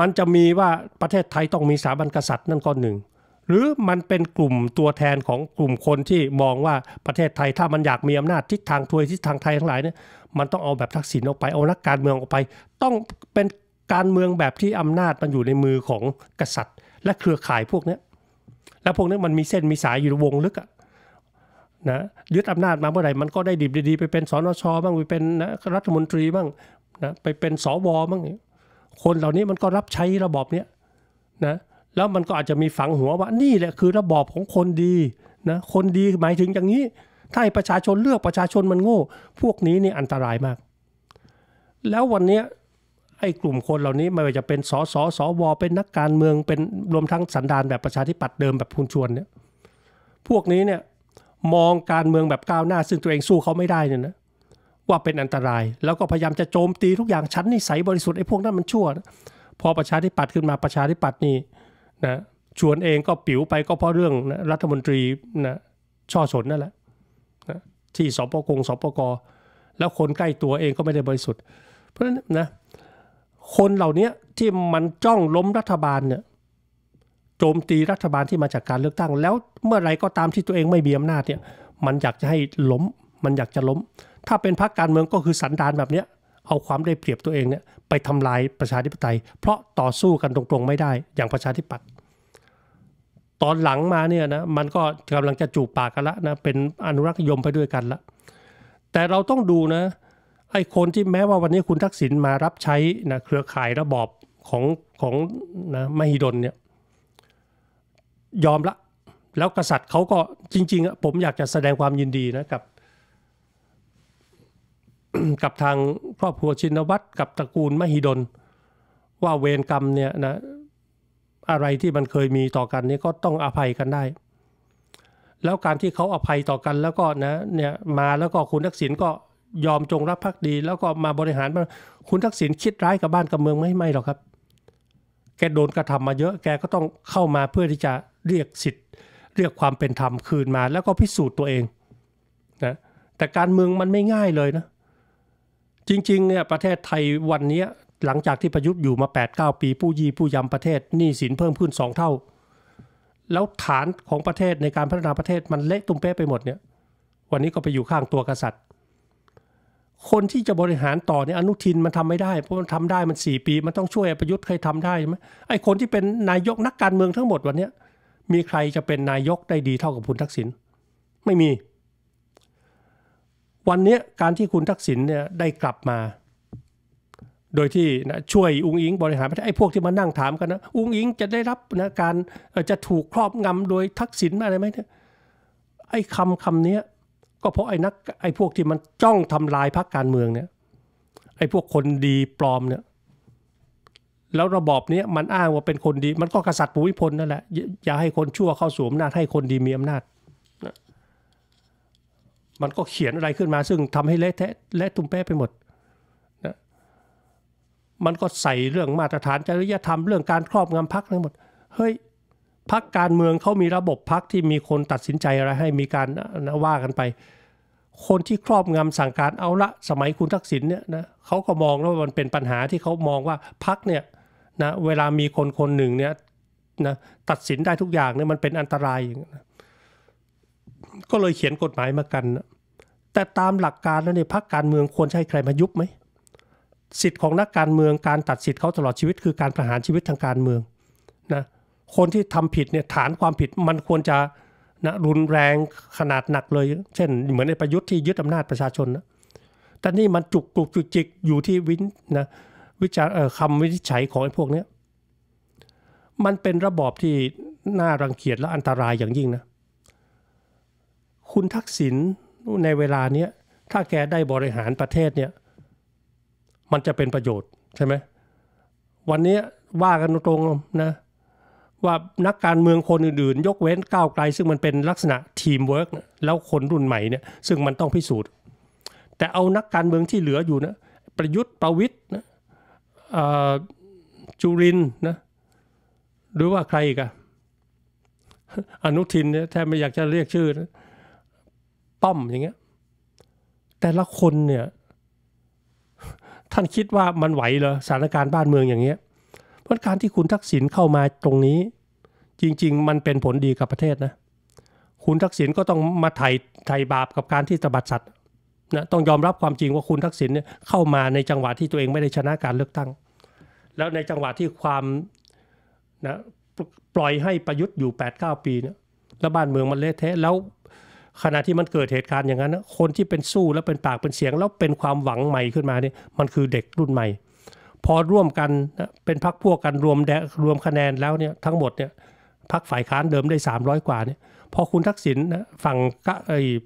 มันจะมีว่าประเทศไทยต้องมีสถาบันกษัตริย์นั่นก้อนหนึ่ง หรือมันเป็นกลุ่มตัวแทนของกลุ่มคนที่มองว่าประเทศไทยถ้ามันอยากมีอำนาจทิศทางทวยทิศทางไทยทั้งหลายเนี่ย มันต้องเอาแบบทักษิณออกไปเอานักการเมืองออกไป ต้องเป็นการเมืองแบบที่อำนาจมันอยู่ในมือของกษัตริย์ และเครือข่ายพวกนี้ และพวกนี้มันมีเส้นมีสายอยู่วงลึกอะนะยึดอำนาจมาเมื่อไหร่ มันก็ได้ดิบดีๆ ไปเป็นสนชบ้างไปเป็นนะรัฐมนตรีบ้างนะไปเป็นสวบ้างคนเหล่านี้มันก็รับใช้ระบอบเนี้ยนะ แล้วมันก็อาจจะมีฝังหัวว่า นี่แหละคือระบอบของคนดีนะ คนดีหมายถึงอย่างนี้ ถ้าประชาชนเลือกประชาชนมันโง่ พวกนี้นี่อันตรายมาก แล้ววันนี้ไอ้กลุ่มคนเหล่านี้ไม่ว่าจะเป็นสสสวเป็นนักการเมืองเป็นรวมทั้งสันดานแบบประชาธิปัตย์เดิมแบบพูนชวนเนี่ยพวกนี้เนี่ยมองการเมืองแบบก้าวหน้าซึ่งตัวเองสู้เขาไม่ได้เนี่ยนะว่าเป็นอันตราย แล้วก็พยายามจะโจมตีทุกอย่างชั้นนิสัยบริสุทธิ์ไอ้พวกนั้นมันชั่วนะพอประชาธิปัตย์ขึ้นมาประชาธิปัตย์นี่นะชวนเองก็ปิ๋วไป ก็เพราะเรื่องนะรัฐมนตรีนะช่อชนนั่นแหละนะ ที่สปกงสปกแล้วคนใกล้ตัวเองก็ไม่ได้บริสุทธิ์เพราะฉะนั้นนะคนเหล่านี้ที่มันจ้องล้มรัฐบาลเนี่ยโจมตีรัฐบาลที่มาจากการเลือกตั้ง แล้วเมื่อไรก็ตามที่ตัวเองไม่มีอำนาจเนี่ยมันอยากจะให้ล้มมันอยากจะล้ม ถ้าเป็นพรรคการเมืองก็คือสันดานแบบเนี้ยเอาความได้เปรียบตัวเองเนี่ยไปทำลายประชาธิปไตย เพราะต่อสู้กันตรงๆไม่ได้อย่างประชาธิปัตย์ตอนหลังมาเนี่ยนะมันก็กำลังจะจูบปากกันละนะเป็นอนุรักษ์นิยมไปด้วยกันละ แต่เราต้องดูนะไอ้คนที่แม้ว่าวันนี้คุณทักษิณมารับใช้นะเครือข่ายระบอบของของนะมหิดลเนี่ยยอมละ แล้วกษัตริย์เขาก็จริงๆผมอยากจะแสดงความยินดีนะกับ กับทางครอบครัวชินวัตรกับตระกูลมหิดลว่าเวรกรรมเนี่ยนะอะไรที่มันเคยมีต่อกันนี่ก็ต้องอภัยกันได้ แล้วการที่เขาอภัยต่อกันแล้วก็นะเนี่ยมาแล้วก็คุณทักษิณก็ยอมจงรับภักดี แล้วก็มาบริหารคุณทักษิณคิดร้ายกับบ้านกับเมืองไม่ไม่หรอกครับ แกโดนกระทำมาเยอะ แกก็ต้องเข้ามาเพื่อที่จะเรียกสิทธิ์เรียกความเป็นธรรมคืนมาแล้วก็พิสูจน์ตัวเองนะแต่การเมืองมันไม่ง่ายเลยนะ จริงๆเนี่ยประเทศไทยวันนี้หลังจากที่ประยุทธ์อยู่มา 8-9 ปี ผู้ยีผู้ยำประเทศหนี้สินเพิ่มขึ้น 2 เท่า แล้วฐานของประเทศในการพัฒนาประเทศมันเละตุ้มเป๊ะไปหมดเนี่ยวันนี้ก็ไปอยู่ข้างตัวกษัตริย์ คนที่จะบริหารต่อเนี่ยอนุทินมันทำไม่ได้เพราะมันทำได้มัน 4 ปี มันต้องช่วยประยุทธ์เคยทำได้ใช่ไหมไอ้คนที่เป็นนายกนักการเมืองทั้งหมดวันนี้มีใครจะเป็นนายกได้ดีเท่ากับคุณทักษิณไม่มี วันนี้การที่คุณทักษิณเนี่ยได้กลับมา โดยที่นะช่วยอุ้งอิง บริหารประเทศไอ้พวกที่มานั่งถามกันนะอุ้งอิงจะได้รับนะการจะถูกครอบงำโดยทักษิณอะไรไหมเนี่ยไอ้คำคำนี้ก็เพราะไอ้นักไอ้พวกที่มันจ้องทำลายพรรคการเมืองเนี่ยไอ้พวกคนดีปลอมเนี่ยแล้วระบอบนี้มันอ้างว่าเป็นคนดี มันก็กษัตริย์ภูมิพลนั่นแหละ อย่าให้คนชั่วเข้าสู่อำนาจ ให้คนดีมีอำนาจ มันก็เขียนอะไรขึ้นมาซึ่งทำให้เละเทะและตุ้มแป้ไปหมดนะมันก็ใส่เรื่องมาตรฐานจริยธรรมเรื่องการครอบงำพักทั้งหมด เฮ้ยพักการเมืองเขามีระบบพักที่มีคนตัดสินใจอะไรให้มีการนะว่ากันไป คนที่ครอบงำสั่งการเอาละ สมัยคุณทักษิณเนี่ยนะเขาก็มองว่ามันเป็นปัญหาที่เขามองว่าพักเนี่ยนะเวลามีคนคนหนึ่ง เนี่ย นะ ตัดสินได้ทุกอย่าง เนี่ย มันเป็นอันตรายอย่างนะก็เลยเขียนกฎหมายมา กันนะแต่ตามหลักการ แล้วเนี่ยพรรคการเมือง ควรใช้ ใครมายุบไหม สิทธิ์ ของนักการเมือง การตัดสิทธิ์เขาตลอดชีวิตคือการประหารชีวิตทางการเมือง นะ คนที่ทำผิด เนี่ย ฐานความผิด มันควรจะนะรุนแรงขนาดหนักเลย เช่น เหมือนในประยุทธ์ ที่ ยึดอานาจ ประชาชน นะ แต่ นี่ มัน จุกจุกจุกจิกอยู่ที่ วิน นะวิจารคำวินิจฉัยของไอ้พวกเนี้ยมันเป็นระบอบที่น่ารังเกียจและอันตรายอย่างยิ่งนะคุณทักษิณในเวลาเนี้ยถ้าแกได้บริหารประเทศเนี่ยมันจะเป็นประโยชน์ ใช่ไหมวันนี้ว่ากันตรงๆนะว่านักการเมืองคนอื่น ๆ ยกเว้นก้าวไกล ซึ่งมันเป็นลักษณะทีมเวิร์กแล้วคนรุ่นใหม่เนี่ยซึ่งมันต้องพิสูจน์ แต่เอานักการเมืองที่เหลืออยู่นะประยุทธ์ประวิทย์นะจุรินนะหรือว่าใครอีกอะอนุทินเนี่ยแทบไม่อยากจะเรียกชื่อนะป้อมอย่างเงี้ยแต่ละคนเนี่ยท่านคิดว่ามันไหวเหรอสถานการณ์บ้านเมืองอย่างเงี้ยเพราะการที่คุณทักษิณเข้ามาตรงนี้ จริง ๆมันเป็นผลดีกับประเทศนะคุณทักษิณก็ต้องมาไถ่ไถ่บาปกับการที่ตบัดสัตว์นะต้องยอมรับความจริงว่าคุณทักษิณเนี่ยเข้ามาในจังหวะที่ตัวเองไม่ได้ชนะการเลือกตั้ง แล้วในจังหวะที่ความนะปล่อยให้ประยุทธ์อยู่8ปดเปีเนี่ยแล้วบ้านเมืองมันเละเทะ แล้วขณะที่มันเกิดเหตุการณ์อย่างนั้นคนที่เป็นสู้แล้วเป็นปากเป็นเสียง แล้วเป็นความหวังใหม่ขึ้นมาเนี่ยมันคือเด็กรุ่นใหม่ พอร่วมกันเป็นพักพวกกันรวมแดรวมคะแนนแล้วเนี่ยทั้งหมดเนี่ยพักฝ่ายค้านเดิมได้ 300 กว่าเนี่ยพอคุณทักษิณฝั่ง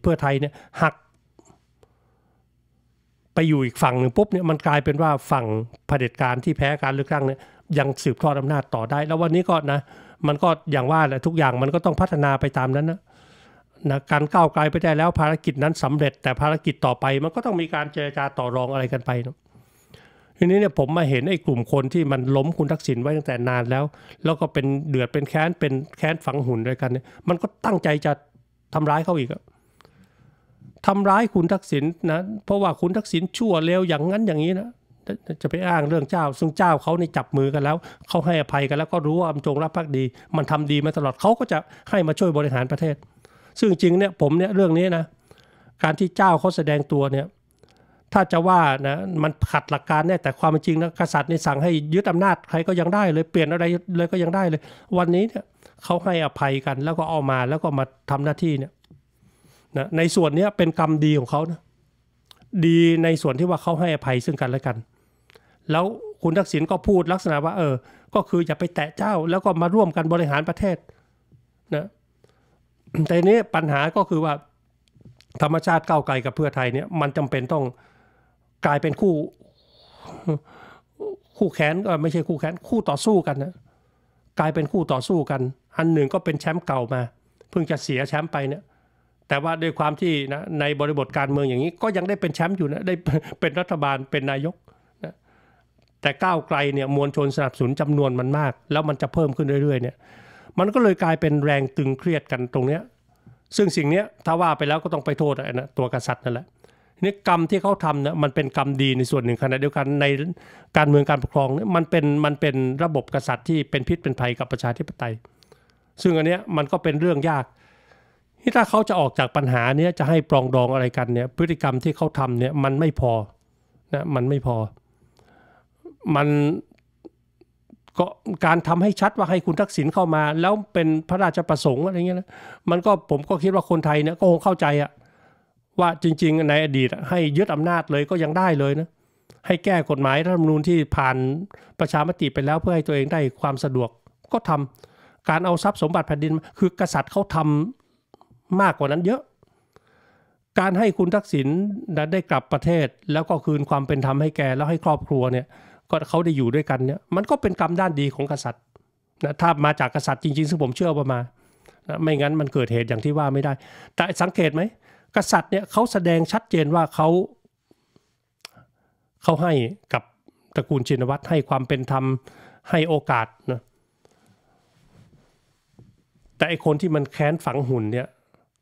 เพื่อไทยเนี่ยหักไปอยู่อีกฝั่งหนึ่งปุ๊บเนี่ยมันกลายเป็นว่าฝั่งเผด็จการที่แพ้การเลือกตั้งเนี่ยยังสืบทอดอานาจต่อได้ แล้ววันนี้ก็นะ มันก็อย่างว่าแหละทุกอย่างมันก็ต้องพัฒนาไปตามนั้นนะนะการก้าวไกลไปได้แล้วภารกิจนั้นสำเร็จ แต่ภารกิจต่อไปมันก็ต้องมีการเจรจาต่อรองอะไรกันไปเนาะทีนี้เนี่ยผมมาเห็นไอ้กลุ่มคนที่มันล้มคุณทักษิณไว้ตั้งแต่นานแล้ว แล้วก็เป็นเดือดเป็นแค้นเป็นแค้นฝังหุ่นด้วยกันเนี่ย มันก็ตั้งใจจะทำร้ายเขาอีกอะทำร้ายคุณทักษิณนะเพราะว่าคุณทักษิณชั่วเลวอย่างนั้นอย่างนี้นะจะไปอ้างเรื่องเจ้าซึ่งเจ้าเขาในจับมือกันแล้วเขาให้อภัยกันแล้วก็รู้ว่าอจงรับพักดี มันทำดีมาตลอดเขาก็จะให้มาช่วยบริหารประเทศ ซึ่งจริงเนี่ยผมเนี่ยเรื่องนี้นะการที่เจ้าเขาแสดงตัวเนี่ย ถ้าจะว่านะมันขัดหลักการแน่แต่ความจริงนะกษัตริย์ในสั่งให้ยึดอานาจใครก็ยังได้เลยเปลี่ยนอะไรเลยก็ยังได้เลย วันนี้เนี่ยเขาให้อภัยกัน แล้วก็เอามาแล้วก็มาทำหน้าที่เนี่ยนะในส่วนนี้เป็นกรรมดีของเขานะดีในส่วนที่ว่าเขาให้อภัยซึ่งกันและกัน แล้วคุณทักษิณก็พูดลักษณะว่าเออ ก็คืออย่าไปแตะเจ้าแล้วก็มาร่วมกันบริหารประเทศนะแต่นี้ปัญหาก็คือว่า ธรรมชาติก้าวไกลกับเพื่อไทยเนี่ย มันจำเป็นต้องกลายเป็นคู่ คู่แขนก็ไม่ใช่คู่แขนคู่ต่อสู้กันนะกลายเป็นคู่ต่อสู้กัน อันหนึ่งก็เป็นแชมป์เก่ามาเพิ่งจะเสียแชมป์ไปเนี่ยแต่ว่าด้วยความที่นะในบริบทการเมืองอย่างนี้ก็ยังได้เป็นแชมป์อยู่นะได้เป็นรัฐบาลเป็นนายกนะแต่ก้าวไกลเนี่ยมวลชนสนับสนุนจำนวนมันมาก แล้วมันจะเพิ่มขึ้นเรื่อยๆเนี่ยมันก็เลยกลายเป็นแรงตึงเครียดกันตรงเนี้ยซึ่งสิ่งเนี้ยถ้าว่าไปแล้วก็ต้องไปโทษนะตัวกษัตริย์นั่นแหละนี่กรรมที่เขาทำนะมันเป็นกรรมดีในส่วนหนึ่งขณะเดียวกันในการเมืองการปกครองเนี่ยมันเป็นมันเป็นระบบกษัตริย์ที่เป็นพิษเป็นภัยกับประชาธิปไตย ซึ่งอันเนี้ยมันก็เป็นเรื่องยากนี่ถ้าเขาจะออกจากปัญหาเนี้ยจะให้ปรองดองอะไรกันเนี่ยพฤติกรรมที่เขาทำเนี่ยมันไม่พอนะมันไม่พอ มันก็การทำให้ชัดว่าให้คุณทักษิณเข้ามา แล้วเป็นพระราชประสงค์อะไรเงี้ยนะมันก็ผมก็คิดว่าคนไทยเนี่ยก็คงเข้าใจอะว่าจริง ๆ ในอดีตให้ยึดอำนาจเลยก็ยังได้เลยนะให้แก้กฎหมายรัฐธรรมนูญที่ผ่านประชามติไปแล้ว เพื่อให้ตัวเองได้ความสะดวกก็ทำการเอาทรัพย์สมบัติแผ่นดิน คือ กษัตริย์เขาทำมากกว่านั้นเยอะ การให้คุณทักษิณได้กลับประเทศแล้วก็คืนความเป็นธรรมให้แกแล้วให้ครอบครัวเนี่ยก็เขาได้อยู่ด้วยกันเนี่ยมันก็เป็นกรรมด้านดีของกษัตริย์นะถ้ามาจากกษัตริย์จริงๆซึ่งผมเชื่อประมานะไม่งั้นมันเกิดเหตุอย่างที่ว่าไม่ได้ แต่สังเกตไหมกษัตริย์เนี่ยเขาแสดงชัดเจนว่าเขาเขาให้กับตระกูลชินวัตรให้ความเป็นธรรมให้โอกาสนะแต่ไอคนที่มันแค้นฝังหุ่นเนี่ย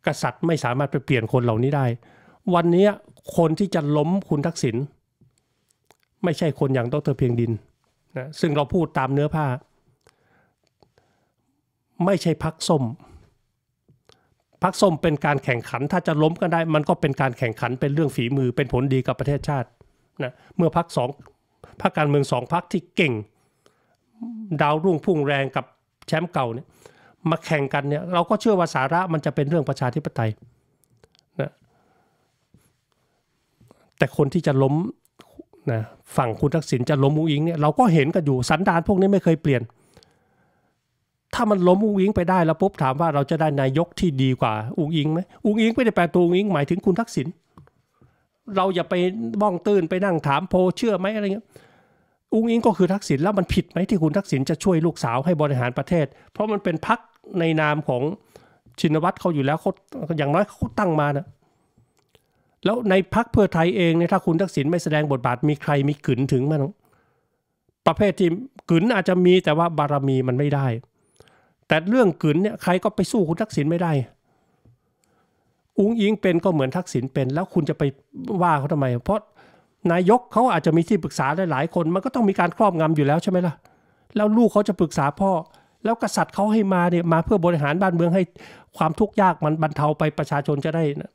กษัตริย์ไม่สามารถไปเปลี่ยนคนเหล่านี้ได้ วันนี้คนที่จะล้มคุณทักษิณไม่ใช่คนอย่างดรเพียงดินนะซึ่งเราพูดตามเนื้อผ้า ไม่ใช่พักส้มพักส้มเป็นการแข่งขันถ้าจะล้มกันได้มันก็เป็นการแข่งขันเป็นเรื่องฝีมือเป็นผลดีกับประเทศชาตินะเมื่อพักสองพักการเมืองสองพักที่เก่ง ดาวรุ่งพุ่งแรงกับแชมป์เก่าเนี่ยมาแข่งกันเนี่ยเราก็เชื่อว่าสาระมันจะเป็นเรื่องประชาธิปไตยนะแต่คนที่จะล้มนะฝั่งคุณทักษิณจะล้มอุ้งอิงเนี่ยเราก็เห็นกันอยู่สันดานพวกนี้ไม่เคยเปลี่ยน ถ้ามันล้มอุ้งอิงไปได้แล้วปุ๊บถามว่าเราจะได้นายกที่ดีกว่าอุ้งอิงไหมอุ้งอิงไม่ได้แปลตัวอุ้งอิงหมายถึงคุณทักษิณเราอย่าไปบ้องตื้นไปนั่งถามโพเชื่อไหมอะไรเงี้ยอุ้งอิงก็คือทักษิณแล้วมันผิดไหมที่คุณทักษิณจะช่วยลูกสาวให้บริหารประเทศ เพราะมันเป็นพักในนามของชินวัตรเขาอยู่แล้วเขาอย่างน้อยเขาตั้งมานะแล้วในพักเพื่อไทยเองเนี่ยถ้าคุณทักษิณไม่แสดงบทบาทมีใครมีขืนถึงมั้งประเภทที่ขืนอาจจะมีแต่ว่าบารมีมันไม่ได้ แต่เรื่องขืนเนี่ยใครก็ไปสู้คุณทักษิณไม่ได้ อุ้งอิงเป็นก็เหมือนทักษิณเป็นแล้วคุณจะไปว่าเขาทำไมเพราะนายกเขาอาจจะมีที่ปรึกษาหลายๆคน มันก็ต้องมีการครอบงำอยู่แล้วใช่ไหมล่ะแล้วลูกเขาจะปรึกษาพ่อแล้วกษัตริย์เขาให้มาเนี่ยมาเพื่อบริหารบ้านเมืองให้ความทุกข์ยากมันบรรเทาไปประชาชนจะได้นะ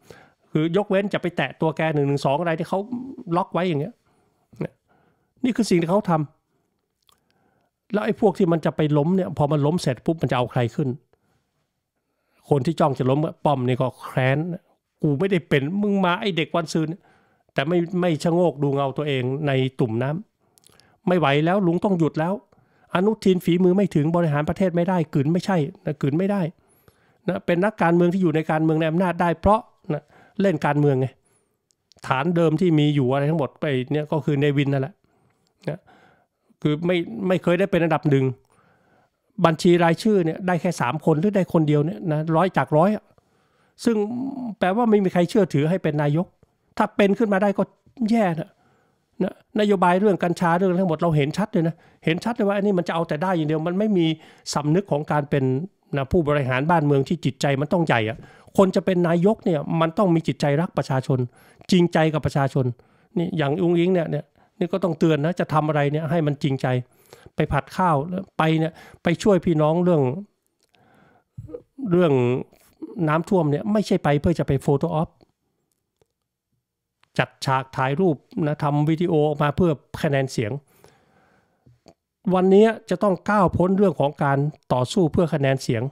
คือยกเว้นจะไปแตะตัวแกหนึ่งหนึ่งสองอะไรที่เขาล็อกไว้อย่างเงี้ยนี่คือสิ่งที่เขาทำแล้วไอ้พวกที่มันจะไปล้มเนี่ยพอมันล้มเสร็จปุ๊บมันจะเอาใครขึ้น คนที่จ้องจะล้มป้อมนี่ก็แค้นกูไม่ได้เป็นมึงมาไอ้เด็กวันซืนแต่ไม่ไม่ชะโงกดูเงาตัวเองในตุ่มน้ำ ไม่ไหวแล้วลุงต้องหยุดแล้วอนุทินฝีมือไม่ถึงบริหารประเทศไม่ได้กลืนไม่ใช่นะกลืนไม่ได้นะเป็นนักการเมืองที่อยู่ในการเมืองในอำนาจได้เพราะนะเล่นการเมืองไงฐานเดิมที่มีอยู่อะไรทั้งหมดไปเนี่ย ก็คือเนวินนั่นแหละนะคือไม่ไม่เคยได้เป็นอันดับหนึ่ง บัญชีรายชื่อเนี่ยได้แค่3 คนหรือได้คนเดียวเนี่ยนะร้อยจากร้อย ซึ่งแปลว่าไม่มีใครเชื่อถือให้เป็นนายก ถ้าเป็นขึ้นมาได้ก็แย่นะนะนโยบายเรื่องกัญชาเรื่องทั้งหมดเราเห็นชัดเลยนะ เห็นชัดเลยว่าอันนี้มันจะเอาแต่ได้อย่างเดียว มันไม่มีสำนึกของการเป็นนะผู้บริหารบ้านเมืองที่จิตใจมันต้องใหญ่อะคนจะเป็นนายกเนี่ยมันต้องมีจิตใจรักประชาชน จริงใจกับประชาชนนี่อย่างอุ้งอิงเนี่ยเนี่ยนี่ก็ต้องเตือนนะจะทำอะไรเนี่ยให้มันจริงใจไปผัดข้าวไปเนี่ยไปช่วยพี่น้องเรื่องเรื่องน้ำท่วมเนี่ยไม่ใช่ไปเพื่อจะไปโฟโต้ออฟจัดฉากถ่ายรูปนะทำวิดีโอออกมาเพื่อคะแนนเสียง วันนี้จะต้องก้าวพ้นเรื่องของการต่อสู้เพื่อคะแนนเสียง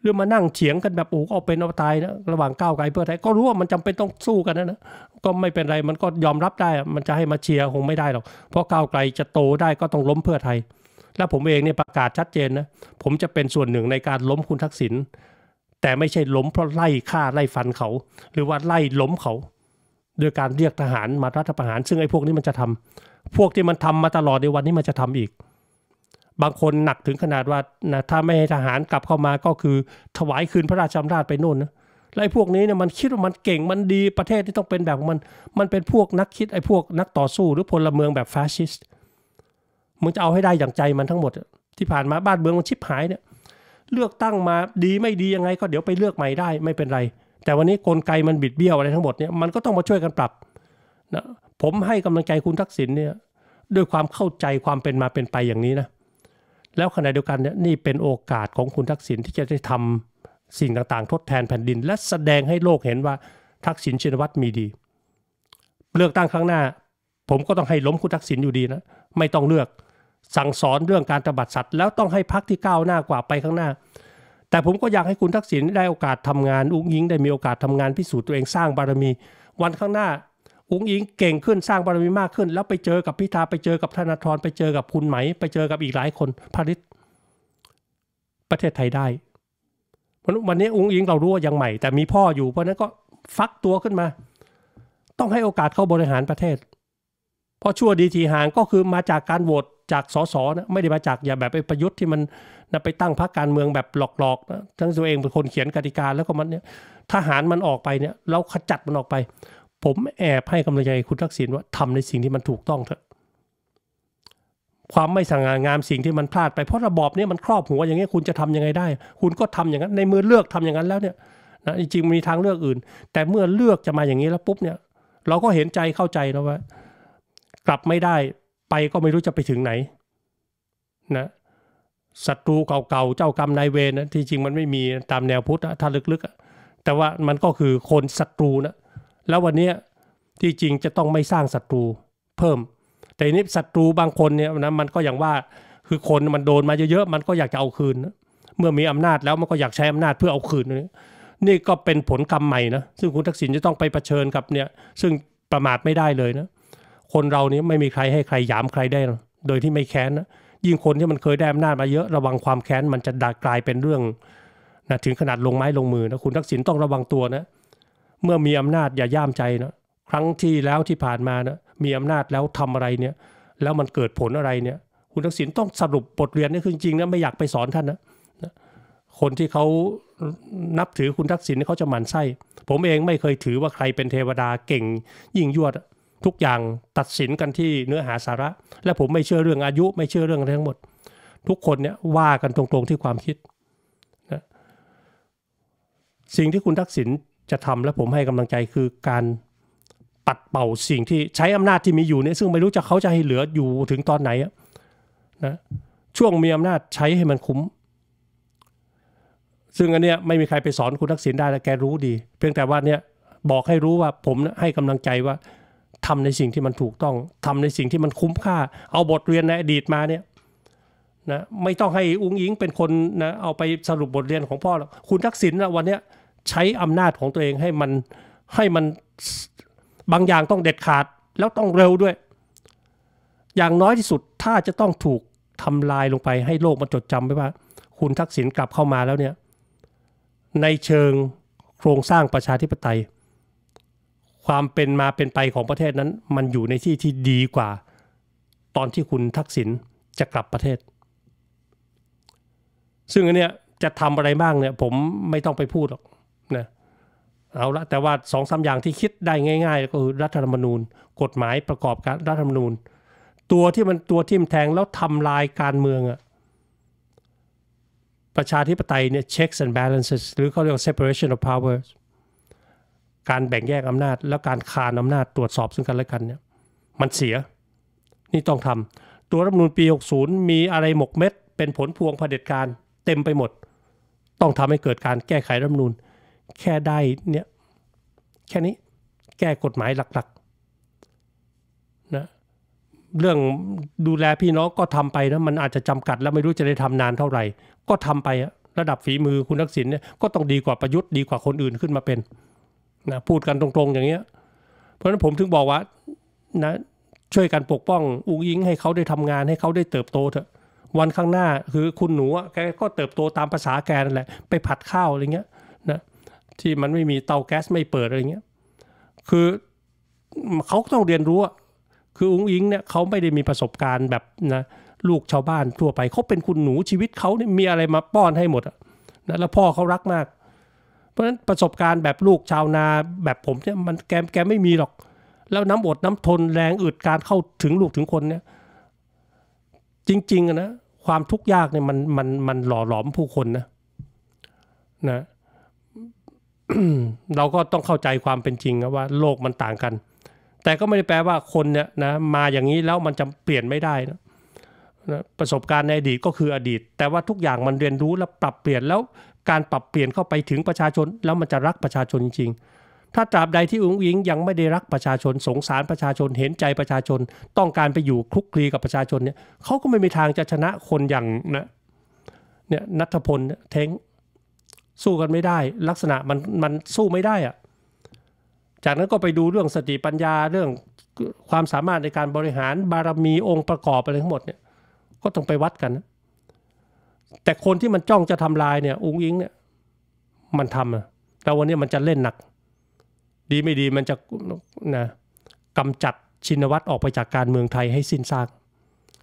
หรือมานั่งเฉียงกันแบบโอ้เอาเป็นเอาตายนะระหว่างก้าวไกลเพื่อไทยก็รู้ว่ามันจำเป็นต้องสู้กันนะนะก็ไม่เป็นไรมันก็ยอมรับได้มันจะให้มาเชียร์คงไม่ได้หรอก เพราะก้าวไกลจะโตได้ก็ต้องล้มเพื่อไทย และผมเองเนี่ยประกาศชัดเจนนะผมจะเป็นส่วนหนึ่งในการล้มคุณทักษิณแต่ไม่ใช่ล้มเพราะไล่ฆ่าไล่ฟันเขา หรือว่าไล่ล้มเขาโดยการเรียกทหารมารัฐประหาร ซึ่งไอ้พวกนี้มันจะทำ พวกที่มันทำมาตลอดในวันนี้มันจะทำอีก บางคนหนักถึงขนาดว่านะถ้าไม่ให้ทหารกลับเข้ามาก็คือถวายคืนพระราชอำนาจไปโน่นนะและไอ้พวกนี้เนี่ยมันคิดว่ามันเก่งมันดีประเทศที่ต้องเป็นแบบมัน มันเป็นพวกนักคิดไอ้พวกนักต่อสู้หรือพลเมืองแบบฟาสซิสต์มึงจะเอาให้ได้อย่างใจมันทั้งหมดที่ผ่านมาบ้านเมืองมันชิบหายเนี่ยเลือกตั้งมาดีไม่ดียังไงก็เดี๋ยวไปเลือกใหม่ได้ ไม่เป็นไรแต่วันนี้กลไกมันบิดเบี้ยวอะไรทั้งหมดเนี่ยมันก็ต้องมาช่วยกันปรับนะผมให้กำลังใจคุณทักษิณเนี่ยด้วยความเข้าใจความเป็นมาเป็นไปอย่างนี้นะแล้วขณะเดียวกันเนี่ยนี่เป็นโอกาสของคุณทักษิณที่จะได้ทำสิ่งต่างๆทดแทนแผ่นดิน และแสดงให้โลกเห็นว่าทักษิณชินวัตรมีดี เลือกตั้งครั้งหน้า ผมก็ต้องให้ล้มคุณทักษิณอยู่ดีนะไม่ต้องเลือกสั่งสอนเรื่องการตบัดสัตว์ แล้วต้องให้พักที่ก้าวหน้ากว่าไปข้างหน้าแต่ผมก็อยากให้คุณทักษิณได้โอกาสทำงาน อุ้งยิงได้มีโอกาสทำงานพิสูจน์ตัวเองสร้างบารมี วันข้างหน้าอุ้งยิงเก่งขึ้นสร้างบารมีมากขึ้น แล้วไปเจอกับพิธาไปเจอกับธนาธรไปเจอกับคุณไหมไปเจอกับอีกหลายคนพาริสประเทศไทยได้วันนี้อุ้งยิงเรารู้ว่ายังใหม่ แต่มีพ่ออยู่ เพราะนั้นก็ฟักตัวขึ้นมา ต้องให้โอกาสเข้าบริหารประเทศเพราะชั่วดีทีหางก็คือมาจากการโหวตจากสสนะไม่ได้มาจากอย่าแบบไปประยุทธ์ที่มันนะไปตั้งพรรคการเมืองแบบหลอกๆนะทั้งตัวเองเป็นคนเขียนกติกาแล้วก็มันเนี่ยทหารมันออกไปเนี่ยเราขจัดมันออกไป ผมแอบให้กำลังใจคุณทักษิณว่าทำในสิ่งที่มันถูกต้องเถอะความไม่สง่างามสิ่งที่มันพลาดไป เพราะระบอบนี้มันครอบหัวอย่างนี้คุณจะทํำยังไงได้ คุณก็ทำอย่างนั้นในมือเลือกทำอย่างนั้นแล้วเนี่ยนะจริงๆมีทางเลือกอื่น แต่เมื่อเลือกจะมาอย่างนี้แล้วปุ๊บเนี่ยเราก็เห็นใจเข้าใจนะว่า กลับไม่ได้ไปก็ไม่รู้จะไปถึงไหนนะศัตรูเก่าๆเจ้ากรรมนายเวรนะที่จริงมันไม่มีตามแนวพุทธถ้าลึกๆแต่ว่ามันก็คือคนศัตรูนะแล้ววันนี้ที่จริงจะต้องไม่สร้างศัตรู เพิ่ม แต่นี้ศัตรูบางคนเนี่ยนะมันก็อย่างว่าคือคนมันโดนมาเยอะๆมันก็อยากจะเอาคืนนะเมื่อมีอำนาจแล้วมันก็อยากใช้อำนาจเพื่อเอาคืนนี่นี่ก็เป็นผลกรรมใหม่นะซึ่งคุณทักษิณจะต้องไปเผชิญกับเนี่ยซึ่งประมาทไม่ได้เลยนะคนเรานี้ไม่มีใครให้ใครยามใครได้โดยที่ไม่แค้นนะ ยิ่งคนที่มันเคยได้อำนาจมาเยอะระวังความแค้นมันจะดกลายเป็นเรื่องนะถึงขนาดลงไม้ลงมือนะคุณทักษิณต้องระวังตัวนะ เมื่อมีอำนาจอย่าย่ามใจนะครั้งที่แล้วที่ผ่านมานะมีอำนาจแล้วทำอะไรเนี่ย แล้วมันเกิดผลอะไรเนี่ย คุณทักษิณต้องสรุปบทเรียนนี่คือจริงนะไม่อยากไปสอนท่านนะ คนที่เขานับถือคุณทักษิณเขาจะหมั่นไส้ผมเองไม่เคยถือว่าใครเป็นเทวดาเก่งยิ่งยวดทุกอย่างตัดสินกันที่เนื้อหาสาระ และผมไม่เชื่อเรื่องอายุไม่เชื่อเรื่องอะไรทั้งหมด ทุกคนเนี่ย ว่ากันตรงๆที่ความคิดนะสิ่งที่คุณทักษิณจะทำและผมให้กำลังใจคือการปัดเป่าสิ่งที่ใช้อำนาจที่มีอยู่เนี่ยซึ่งไม่รู้จะเขาจะให้เหลืออยู่ถึงตอนไหนนะช่วงมีอำนาจใช้ให้มันคุ้ม ซึ่งอันเนี้ยไม่มีใครไปสอนคุณทักษิณได้แล้แกรู้ดี เพียงแต่ว่าเนี่ยบอกให้รู้ว่าผมให้กำลังใจว่าทำในสิ่งที่มันถูกต้องทำในสิ่งที่มันคุ้มค่า เอาบทเรียนในอดีตมาเนี่ยนะ ไม่ต้องให้อุ้งอิงเป็นคนนะ เอาไปสรุปบทเรียนของพ่อหรอกคุณทักษิณนะวันนี้ใช้อำนาจของตัวเองให้มันให้มันบางอย่างต้องเด็ดขาดแล้วต้องเร็วด้วย อย่างน้อยที่สุดถ้าจะต้องถูกทำลายลงไปให้โลกมันจดจำไว้ว่าคุณทักษิณกลับเข้ามาแล้วเนี่ยในเชิงโครงสร้างประชาธิปไตยความเป็นมาเป็นไปของประเทศนั้น มันอยู่ในที่ที่ดีกว่าตอนที่คุณทักษิณจะกลับประเทศ ซึ่งอันเนี้ยจะทำอะไรบ้างเนี่ยผมไม่ต้องไปพูดหรอกนะเอาละแต่ว่าสองสาอย่างที่คิดได้ง่ายๆ ก็คือรัฐธรรมนูญ กฎหมายประกอบการรัฐธรรมนูญ ตัวที่มันตัวทิ่มแทงแล้วทำลายการเมืองอะประชาธิปไตยเนี่ย checks and balances หรือเขาเรียก separation of powers การแบ่งแยกอำนาจและการคานอานาจตรวจสอบซึ่งกันและกันเนี่ยมันเสีย นี่ต้องทำตัวรัฐมนูลปี 60 มีอะไรหมกเม็ดเป็นผลพวงเผด็จการ เต็มไปหมด ต้องทำให้เกิดการแก้ไขรัฐมนูลแค่ได้เนี่ย แค่นี้แก้กฎหมายหลักๆนะเรื่องดูแลพี่น้องก็ทำไปนะมันอาจจะจำกัดแล้วไม่รู้จะได้ทำนานเท่าไหร่ ก็ทำไประดับฝีมือคุณทักษิณเนี่ยก็ต้องดีกว่าประยุทธ์ดีกว่าคนอื่นขึ้นมาเป็นนะพูดกันตรงๆอย่างเงี้ยเพราะฉะนั้นผมถึงบอกว่านะช่วยกันปกป้องอุ้งอิงให้เขาได้ทำงาน ให้เขาได้เติบโตเถอะวันข้างหน้าคือคุณหนูแกก็เติบโตตามภาษาแกนั่นแหละไปผัดข้าวอะไรเงี้ยนะที่มันไม่มีเตาแก๊สไม่เปิดอะไรเงี้ยคือเขาต้องเรียนรู้ คืออุ้งอิงเนี่ยเขาไม่ได้มีประสบการณ์แบบนะลูกชาวบ้านทั่วไปเขาเป็นคุณหนูชีวิตเขาเนี่ยมีอะไรมาป้อนให้หมดอะนะแล้วพ่อเขารักมากเพราะฉะนั้นประสบการณ์แบบลูกชาวนาแบบผมเนี่ยมันแกแกไม่มีหรอก แล้วน้ำอดน้ำทนแรงอึดการเข้าถึงลูกถึงคนเนี่ยจริงๆนะความทุกข์ยากเนี่ยมันมันมันหล่อหลอมผู้คนนะนะเราก็ต้องเข้าใจความเป็นจริงนะว่าโลกมันต่างกัน แต่ก็ไม่ได้แปลว่าคนเนี่ยนะมาอย่างนี้แล้วมันจะเปลี่ยนไม่ได้นะนะประสบการณ์ในอดีตก็คืออดีต แต่ว่าทุกอย่างมันเรียนรู้แล้วปรับเปลี่ยนแล้วการปรับเปลี่ยนเข้าไปถึงประชาชนแล้วมันจะรักประชาชนจริงถ้าตราบใดที่อุ้งอิงยังไม่ได้รักประชาชนสงสารประชาชนเห็นใจประชาชนต้องการไปอยู่คลุกคลีกับประชาชนเนี่ยเขาก็ไม่มีทางจะชนะคนอย่างนะเนี่ยนัทพลเทงสู้กันไม่ได้ ลักษณะมันมันสู้ไม่ได้อะจากนั้นก็ไปดูเรื่องสติปัญญาเรื่องความสามารถในการบริหารบารมีองค์ประกอบอะไรทั้งหมดเนี่ยก็ต้องไปวัดกันนะแต่คนที่มันจ้องจะทำลายเนี่ยอุ้งอิงเนี่ยมันทำนะแต่วันนี้มันจะเล่นหนัก ดีไม่ดีมันจะนะกำจัดชินวัตรออกไปจากการเมืองไทยให้สิ้นซาก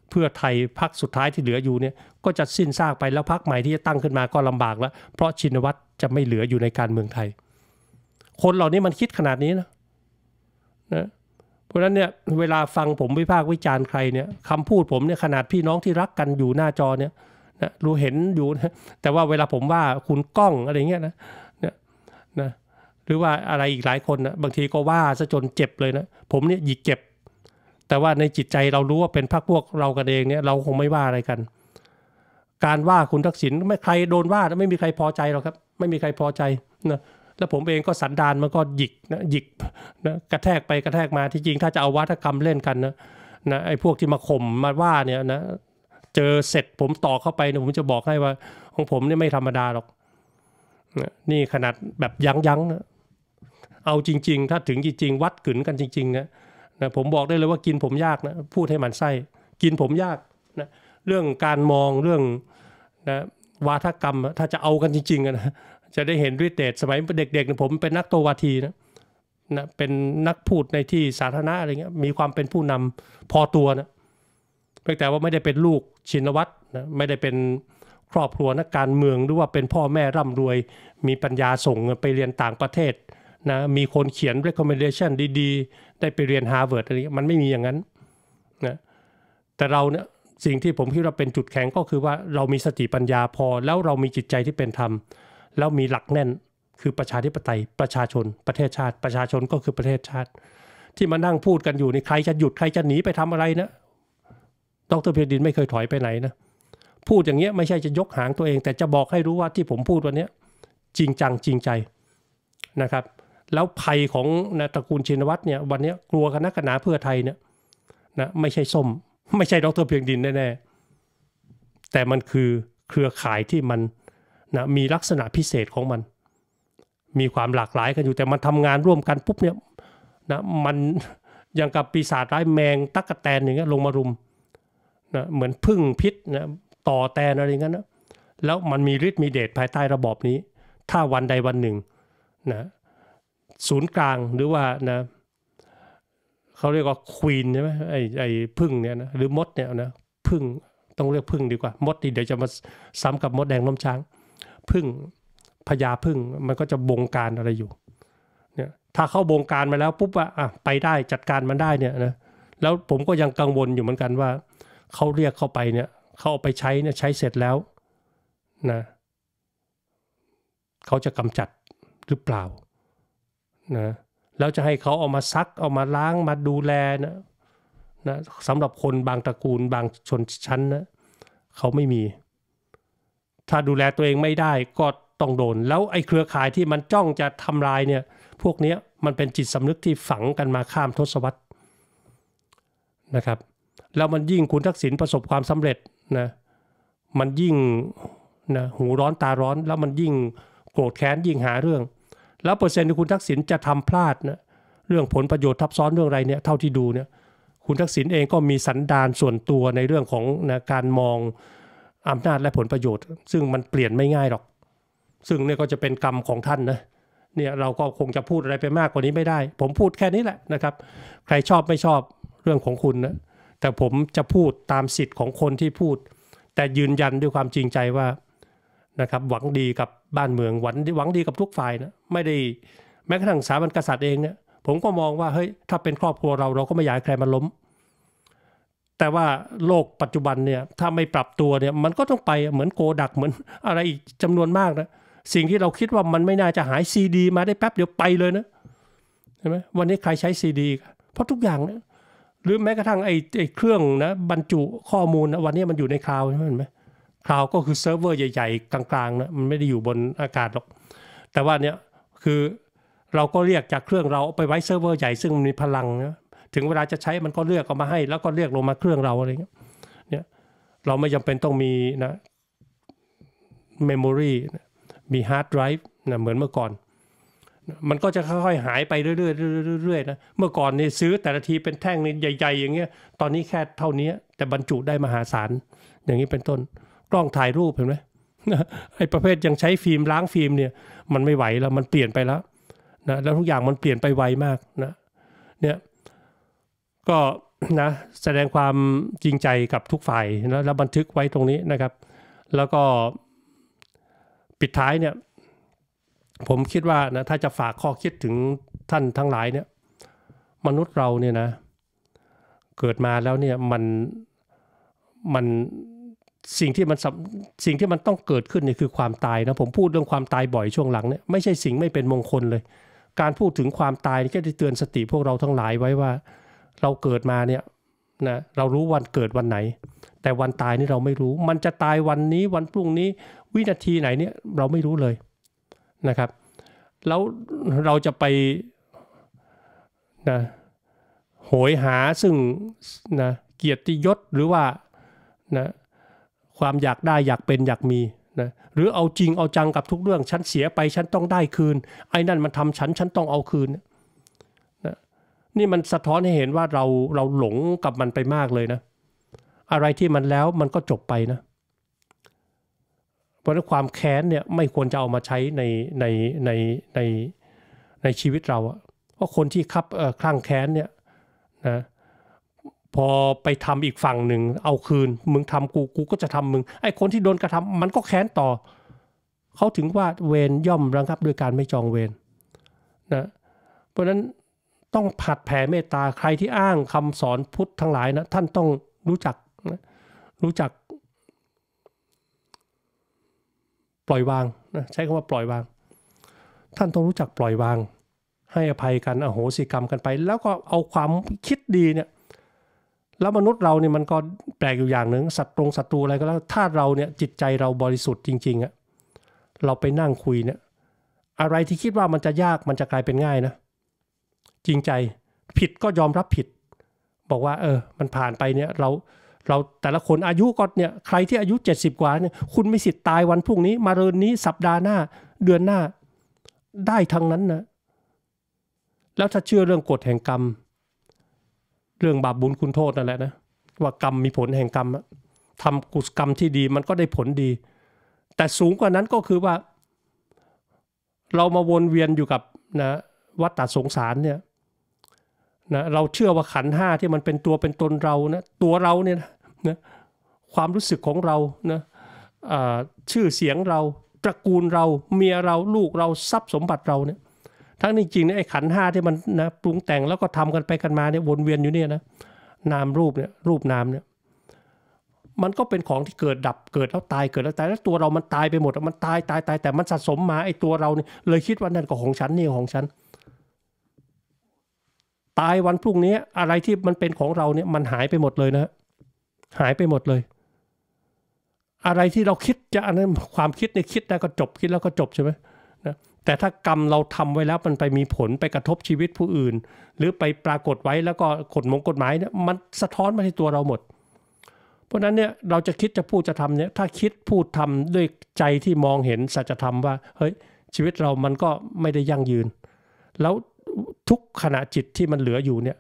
เพื่อไทยพักสุดท้ายที่เหลืออยู่เนี่ยก็จะสิ้นซากไปแล้วพักใหม่ที่จะตั้งขึ้นมาก็ลำบากแล้ว เพราะชินวัตรจะไม่เหลืออยู่ในการเมืองไทย คนเหล่านี้มันคิดขนาดนี้นะนะเพราะฉะนั้นเนี่ยเวลาฟังผมวิพากษ์วิจารณ์ใครเนี่ยคำพูดผมเนี่ยขนาดพี่น้องที่รักกันอยู่หน้าจอเนี่ยนะรู้เห็นอยู่นะแต่ว่าเวลาผมว่าคุณกล้องอะไรเงี้ยนะเนี่ยนะ หรือว่าอะไรอีกหลายคนนะบางทีก็ว่าซะจนเจ็บเลยนะ ผมเนี่ยหยิกเจ็บ แต่ว่าในจิตใจเรารู้ว่าเป็นพรรคพวกเรากันเองเนี่ยเราคงไม่ว่าอะไรกัน การว่าคุณทักษิณไม่ใครโดนว่าไม่มีใครพอใจหรอกครับ ไม่มีใครพอใจนะแล้วผมเองก็สันดานมันก็หยิกนะหยิกนะกระแทกไปกระแทกมาที่จริง ถ้าจะเอาวัฒกรรมเล่นกันนะนะไอ้พวกที่มาข่มมาว่าเนี่ยนะเจอเสร็จผมต่อเข้าไปเนี่ยผมจะบอกให้ว่าของผมเนี่ยไม่ธรรมดาหรอก นี่ขนาดแบบยั้งยั้งเอาจริงๆ ถ้าถึงจริงๆ วัดขืนกันจริงๆนะนะผมบอกได้เลยว่ากินผมยากนะพูดให้มันไส้กินผมยากนะเรื่องการมองเรื่องนะวาทกรรมถ้าจะเอากันจริงๆนะจะได้เห็นด้วยเดชสมัยเด็กๆ ผมเป็นนักโตวาทีนะนะเป็นนักพูดในที่สาธารณะอะไรเงี้ยมีความเป็นผู้นำพอตัวนะเพียงแต่ว่าไม่ได้เป็นลูกชินวัตรนะไม่ได้เป็นครอบครัวนักการเมืองหรือว่าเป็นพ่อแม่ร่ำรวย มีปัญญาส่งไปเรียนต่างประเทศนะมีคนเขียน recommendation ดี ๆ ได้ไปเรียน Harvard อะไรมันไม่มีอย่างนั้นนะแต่เราเนี่ยสิ่งที่ผมคิดว่าเป็นจุดแข็งก็คือว่าเรามีสติปัญญาพอแล้วเรามีจิตใจที่เป็นธรรม แล้วมีหลักแน่นคือประชาธิปไตยประชาชน ประเทศชาติ ประชาชนก็คือประเทศชาติ ที่มานั่งพูดกันอยู่นี่ใครจะหยุดใครจะหนีไปทำอะไรนะดรเพียดินไม่เคยถอยไปไหนนะ พูดอย่างเงี้ยไม่ใช่จะยกหางตัวเองแต่จะบอกให้รู้ว่าที่ผมพูดวันนี้จริงจัง จริงใจนะครับ แล้วภัยของนะตระกูลชินวัตรเนี่ยวันนี้กลัวคณะกนาเพื่อไทยเนี่ยนะไม่ใช่ส้มไม่ใช่ดรเพียงดินแน่แต่มันคือเครือข่ายที่มันนะมีลักษณะพิเศษของมัน มีความหลากหลายกันอยู่แต่มันทำงานร่วมกันปุ๊บเนี่ยนะมันอย่างกับปีศาจร้ายแมงตักกแตนอย่างเงี้ยลงมารุมนะเหมือนพึ่งพิษนะต่อแตนอะไรเงีั้นนะแล้วมันมีฤทธิ์มีเดชภายใต้ระบอบนี้ ถ้าวันใดวันหนึ่งนะศูนย์กลางหรือว่านะเขาเรียกว่าควีนใช่ไหมไอไอพึ่งเนี่ยนะหรือมดเนี่ยนะพึ่งต้องเรียกพึ่งดีกว่ามดดีเดี๋ยวจะมาซ้ำกับมดแดงน้มช้างพึ่งพญาพึ่งมันก็จะบงการอะไรอยู่เนี่ยถ้าเข้าบงการมาแล้วปุ๊บอะอะไปได้จัดการมันได้เนี่ยนะแล้วผมก็ยังกังวลอยู่เหมือนกันว่าเขาเรียกเข้าไปเนี่ย เขาเอาไปใช้เนี่ยใช้เสร็จแล้วนะเขาจะกำจัดหรือเปล่านะแล้วจะให้เขาเอามาซักเอามาล้างมาดูแลนะนะสำหรับคนบางตระกูล บางชนชั้นนะเขาไม่มี ถ้าดูแลตัวเองไม่ได้ก็ต้องโดน แล้วไอ้เครือข่ายที่มันจ้องจะทำลายเนี่ย พวกนี้มันเป็นจิตสำนึกที่ฝังกันมาข้ามทศวรรษนะครับแล้วมันยิ่งคุณทักษิณประสบความสำเร็จนะ มันยิ่งนะหูร้อนตาร้อน แล้วมันยิ่งโกรธแค้นยิ่งหาเรื่อง แล้วเปอร์เซ็นต์ที่คุณทักษิณจะทำพลาดนะเรื่องผลประโยชน์ทับซ้อนเรื่องอะไรเนี่ยเท่าที่ดูเนี่ยคุณทักษิณเองก็มีสันดานส่วนตัวในเรื่องของนะการมองอำนาจและผลประโยชน์ ซึ่งมันเปลี่ยนไม่ง่ายหรอก ซึ่งเนี่ยก็จะเป็นกรรมของท่านนะเนี่ยเราก็คงจะพูดอะไรไปมากกว่านี้ไม่ได้ ผมพูดแค่นี้แหละนะครับ ใครชอบไม่ชอบเรื่องของคุณนะแต่ผมจะพูดตามสิทธิ์ของคนที่พูด แต่ยืนยันด้วยความจริงใจว่านะครับหวังดีกับบ้านเมืองหวังหวังดีกับทุกฝ่ายนะไม่ได้แม้กระทั่งสถาบันกษัตริย์เองเนี่ยผมก็มองว่าเฮ้ยถ้าเป็นครอบครัวเราเราก็ไม่อยากใใครมาล้ม แต่ว่าโลกปัจจุบันเนี่ยถ้าไม่ปรับตัวเนี่ยมันก็ต้องไปเหมือนโกดักเหมือนอะไรอีกจำนวนมากนะสิ่งที่เราคิดว่ามันไม่น่าจะหายซีดีมาได้แป๊บเดียวไปเลยนะใช่ไหมวันนี้ใครใช้ซีดีเพราะทุกอย่างเนี่ยหรือแม้กระทั่งไอ้ไอ้เครื่องนะบรรจุข้อมูลนะวันนี้มันอยู่ในคลาวใช่ไหมคลาวก็คือเซิร์ฟเวอร์ใหญ่ๆ กลางๆนะมันไม่ได้อยู่บนอากาศหรอก แต่ว่าเนี้ยคือเราก็เรียกจากเครื่องเราไปไว้เซิร์ฟเวอร์ใหญ่ซึ่งมันมีพลังนะถึงเวลาจะใช้มันก็เลือกออกมาให้แล้วก็เรียกลงมาเครื่องเราอะไรเงี้ยเนี่ยเราไม่จำเป็นต้องมีนะเมมโมรีมีฮาร์ดไดรฟ์นะเหมือนเมื่อก่อนมันก็จะค่อยๆหายไปเรื่อยๆเรื่อยๆนะ เมื่อก่อนนี่ซื้อแต่ละทีเป็นแท่งนี่ใหญ่ ๆ อย่างเงี้ย ตอนนี้แค่เท่านี้ แต่บรรจุได้มหาศาลอย่างนี้เป็นต้นกล้องถ่ายรูปเห็นไหมไอ้ประเภทยังใช้ฟิล์มล้างฟิล์มเนี่ยมันไม่ไหวแล้วมันเปลี่ยนไปแล้วนะแล้วทุกอย่างมันเปลี่ยนไปไวมากนะเนี่ยก็นะแสดงความจริงใจกับทุกฝ่ายนะแล้วบันทึกไว้ตรงนี้นะครับ แล้วก็ปิดท้ายเนี่ยผมคิดว่านะถ้าจะฝากข้อคิดถึงท่านทั้งหลายเนี่ยมนุษย์เราเนี่ยนะเกิดมาแล้วเนี่ยมันมันสิ่งที่มันสิ่งที่มันต้องเกิดขึ้นเนี่ยคือความตายนะผมพูดเรื่องความตายบ่อยช่วงหลังเนี่ยไม่ใช่สิ่งไม่เป็นมงคลเลย การพูดถึงความตายนี่ก็จะเตือนสติพวกเราทั้งหลายไว้ว่า เราเกิดมาเนี่ยนะเรารู้วันเกิดวันไหน แต่วันตายนี่เราไม่รู้ มันจะตายวันนี้วันพรุ่งนี้ วินาทีไหนเนี่ยเราไม่รู้เลยนะครับแล้วเราจะไปนะโหยหาซึ่งนะเกียรติยศหรือว่านะความอยากได้อยากเป็นอยากมีนะหรือเอาจริงเอาจังกับทุกเรื่อง ฉันเสียไปฉันต้องได้คืนไอ้นั่นมันทำฉันฉันต้องเอาคืนนะนี่มันสะท้อนให้เห็นว่าเราเราหลงกับมันไปมากเลยนะอะไรที่มันแล้วมันก็จบไปนะราะนั้นความแค้นเนี่ยไม่ควรจะเอามาใช้ในในในในในชีวิตเรา เพราะคนที่คับคลั่งแค้นเนี่ยนะพอไปทำอีกฝั่งหนึ่งเอาคืนมึงทำกูกูก็จะทำมึงไอ้คนที่โดนกระทำมันก็แค้นต่อเขาถึงว่าเวรย่อมรังับด้วยการไม่จองเวรนะเพราะฉะนั้นต้องผัดแผ่เมตตาใครที่อ้างคำสอนพุทธทั้งหลายนะท่านต้องรู้จักรู้จักปล่อยวางนะใช้คำว่าปล่อยวาง ท่านต้องรู้จักปล่อยวาง ให้อภัยกันอโหสิกรรมกันไป แล้วก็เอาความคิดดีเนี่ยแล้วมนุษย์เราเนี่ยมันก็แปลกอยู่อย่างหนึ่งสัตว์ตรงศัตรูอะไรก็แล้วถ้าเราเนี่ยจิตใจเราบริสุทธิ์จริงๆอะเราไปนั่งคุยเนี่ยอะไรที่คิดว่ามันจะยากมันจะกลายเป็นง่ายนะจริงใจผิดก็ยอมรับผิด บอกว่าเออมันผ่านไปเนี่ยเราเราแต่ละคนอายุก็เนี่ยใครที่อายุ 70 กว่าเนี่ยคุณไม่สิทธิ์ตายวันพรุ่งนี้ มาเรือนนี้สัปดาห์หน้าเดือนหน้าได้ทั้งนั้นนะแล้วถ้าเชื่อเรื่องกฎแห่งกรรม เรื่องบาปบุญคุณโทษนั่นแหละนะว่ากรรมมีผลแห่งกรรมทำกุศกรรมที่ดีมันก็ได้ผลดี แต่สูงกว่านั้นก็คือว่า เรามาวนเวียนอยู่กับนะวัฏฏสงสารเนี่ยนะเราเชื่อว่าขันห้าที่มันเป็นตัวเป็นตนเรานะตัวเราเนี่ยนะนะความรู้สึกของเรานะชื่อเสียงเรา ตระกูลเรา เมียเรา ลูกเรา ทรัพย์สมบัติเราเนี่ย ทั้งนี้จริงเนี่ยไอ้ขันห้าที่มันนะ ปรุงแต่งแล้วก็ทำกันไปกันมาเนี่ยวนเวียนอยู่เนี่ยนะ นามรูปเนี่ย รูปนามเนี่ย มันก็เป็นของที่เกิดดับ เกิดแล้วตาย เกิดแล้วตาย แล้วตัวเรา มันตายไปหมด มันตาย ตายตาย แต่มันสะสมมา ไอ้ตัวเราเนี่ยเลยคิดว่านั่นก็ของฉันนี่ของฉัน ตายวันพรุ่งนี้อะไรที่มันเป็นของเราเนี่ย มันหายไปหมดเลยนะหายไปหมดเลย อะไรที่เราคิดจะอันนั้นความคิดในคิดแล้วก็จบคิดแล้วก็จบใช่ไหมนะแต่ถ้ากรรมเราทำไว้แล้วมันไปมีผลไปกระทบชีวิตผู้อื่น หรือไปปรากฏไว้แล้วก็กฎมงกฎหมายเนี่ยมันสะท้อนมาที่ตัวเราหมด เพราะนั้นเนี่ยเราจะคิดจะพูดจะทำเนี่ย ถ้าคิดพูดทำด้วยใจที่มองเห็นสัจธรรมว่า เฮ้ยชีวิตเรามันก็ไม่ได้ยั่งยืน แล้วทุกขณะจิตที่มันเหลืออยู่เนี่ย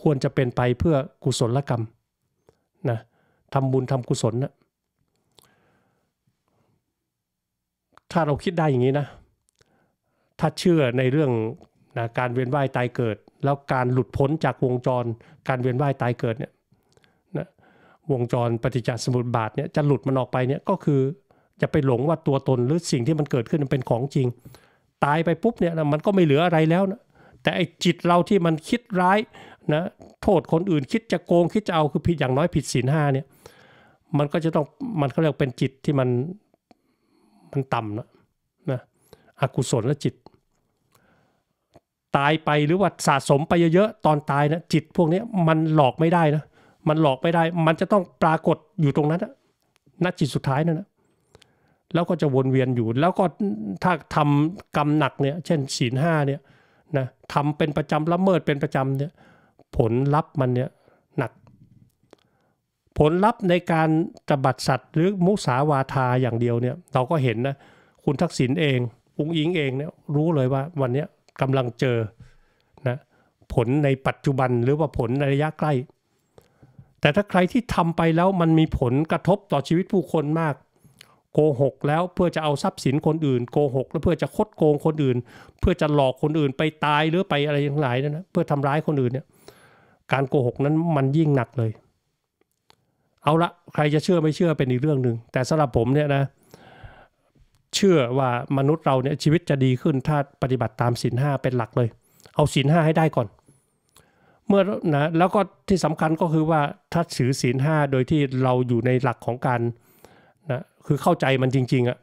ควรจะเป็นไปเพื่อกุศลกรรมนะทำบุญทำกุศลนะถ้าเราคิดได้อย่างนี้นะ ถ้าเชื่อในเรื่องนะการเวียนว่ายตายเกิด แล้วการหลุดพ้นจากวงจรการเวียนว่ายตายเกิดเนี่ยนะวงจรปฏิจจสมุปบาทเนี่ยจะหลุดมันออกไปเนี่ยก็คือจะไปหลงว่าตัวตนหรือสิ่งที่มันเกิดขึ้นมันเป็นของจริง ตายไปปุ๊บเนี่ยนะมันก็ไม่เหลืออะไรแล้วนะ แต่ไอจิตเราที่มันคิดร้ายนะ โทษคนอื่นคิดจะโกงคิดจะเอาคือผิดอย่างน้อย ผิดศีลห้าเนี่ยมันก็จะต้องมันเขาเรียกเป็นจิตที่มันมันต่ำนะนะอกุศลและจิต ตายไปหรือว่าสะสมไปเยอะๆตอนตายนะจิตพวกนี้มันหลอกไม่ได้นะมันหลอกไม่ได้ มันจะต้องปรากฏอยู่ตรงนั้นนะณจิตสุดท้ายนั่นนะแล้วก็จะวนเวียนอยู่แล้วก็ถ้าทำกรรมหนักเนี่ย เช่น ศีลห้าเนี่ยนะทำเป็นประจำละเมิดเป็นประจำเนี่ยผลลัพธ์มันเนี่ยผลลัพธ์ในการตบัดสัตว์หรือมุสาวาทาอย่างเดียวเนี่ยเราก็เห็นนะคุณทักษิณเองอุ้งอิงเองเนี่ยรู้เลยว่าวันนี้กำลังเจอนะผลในปัจจุบันหรือว่าผลในระยะใกล้แต่ถ้าใครที่ทำไปแล้วมันมีผลกระทบต่อชีวิตผู้คนมากโกหกแล้วเพื่อจะเอาทรัพย์สินคนอื่นโกหกแล้วเพื่อจะคดโกงคนอื่น เพื่อจะหลอกคนอื่นไปตายหรือไปอะไรอย่างไรนั่นนะเพื่อทำร้ายคนอื่นเนี่ยการโกหกนั้นมันยิ่งหนักเลยเอาละใครจะเชื่อไม่เชื่อเป็นอีกเรื่องหนึ่งแต่สำหรับผมเนี่ยนะเชื่อว่ามนุษย์เราเนี่ย ชีวิตจะดีขึ้นถ้าปฏิบัติตามศีลห้าเป็นหลักเลย เอาศีลห้าให้ได้ก่อน เมื่อนะแล้วก็ที่สำคัญก็คือว่าถ้าถือศีลห้าโดยที่เราอยู่ในหลักของการนะคือเข้าใจมันจริงๆอะ่ะ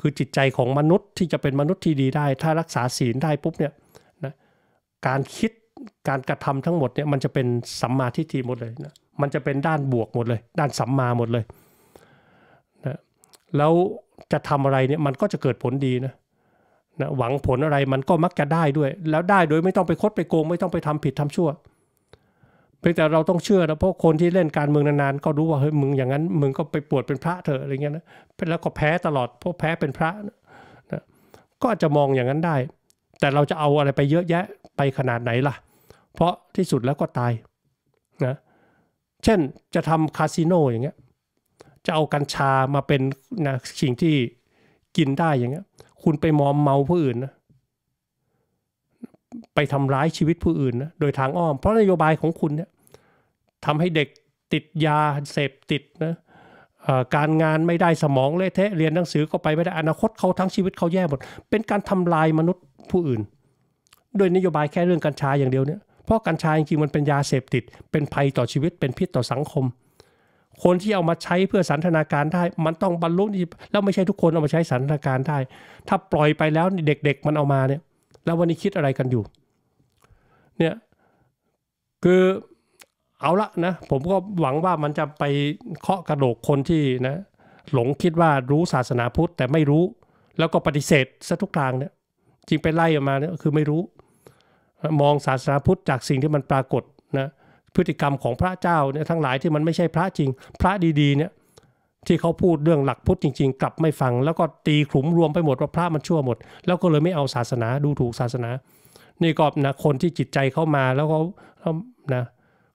คือจิตใจของมนุษย์ที่จะเป็นมนุษย์ที่ดีได้ ถ้ารักษาศีลได้ปุ๊บเนี่ยนะการคิดการกระทำทั้งหมดเนี่ยมันจะเป็นสัมมาทิฏฐิหมดเลยนะมันจะเป็นด้านบวกหมดเลย ด้านสัมมาหมดเลยนะแล้วจะทำอะไรเนี่ย มันก็จะเกิดผลดีนะนะ หวังผลอะไรมันก็มักจะได้ด้วย แล้วได้โดยไม่ต้องไปคดไปโกง ไม่ต้องไปทำผิดทำชั่ว เพียงแต่เราต้องเชื่อนะ เพราะคนที่เล่นการเมืองนานๆก็รู้ว่า เฮ้ย มึงอย่างนั้น มึงก็ไปปวดเป็นพระเถอะ อะไรเงี้ยนะแล้วก็แพ้ตลอด เพราะแพ้เป็นพระนะก็อาจจะมองอย่างนั้นได้ แต่เราจะเอาอะไรไปเยอะแยะไปขนาดไหนล่ะ เพราะที่สุดแล้วก็ตาย นะเช่นจะทำคาสิโน อย่างเงี้ยจะเอากัญชามาเป็นนะสิ่งที่กินได้อย่างเงี้ยคุณไปมอมเมาผู้อื่นนะไปทำร้ายชีวิตผู้อื่นนะโดยทางอ้อม เพราะนโยบายของคุณเนี่ยทำให้เด็กติดยา เสพติดนะการงานไม่ได้สมองเละเทะเรียนหนังสือก็ไปไม่ได้อนาคตเขาทั้งชีวิตเขาแย่หมดเป็นการทำลายมนุษย์ผู้อื่นโดยนโยบายแค่เรื่องกัญชาอย่างเดียวเนี่ยราะกัญชาจริงๆมันเป็นยาเสพติด เป็นภัยต่อชีวิต เป็นพิษต่อสังคม คนที่เอามาใช้เพื่อสันทนาการได้มันต้องบรรลุนแล้วไม่ใช่ทุกคนเอามาใช้สันทนาการได้ ถ้าปล่อยไปแล้วเด็ก ๆ มันเอามาเนี่ยแล้ววันนี้คิดอะไรกันอยู่เนี่ยคือเอาละนะผมก็หวังว่ามันจะไปเคาะกระโดกคนที่นะหลงคิดว่ารู้ศาสนาพุทธแต่ไม่รู้แล้วก็ปฏิเสธซะทุกทางเนี่ยจริงไปไล่ออกมาเนี่ยคือไม่รู้มองศาสนาพุทธจากสิ่งที่มันปรากฏนะพฤติกรรมของพระเจ้าเนี่ยทั้งหลายที่มันไม่ใช่พระจริงพระดี ๆ เนี่ยที่เขาพูดเรื่องหลักพุทธจริงๆ กลับไม่ฟังแล้วก็ตีขลุมรวมไปหมดว่าพระมันชั่วหมดแล้วก็เลยไม่เอาศาสนาดูถูกศาสนา นี่ก็นะคนที่จิตใจเข้ามาแล้วเขานะ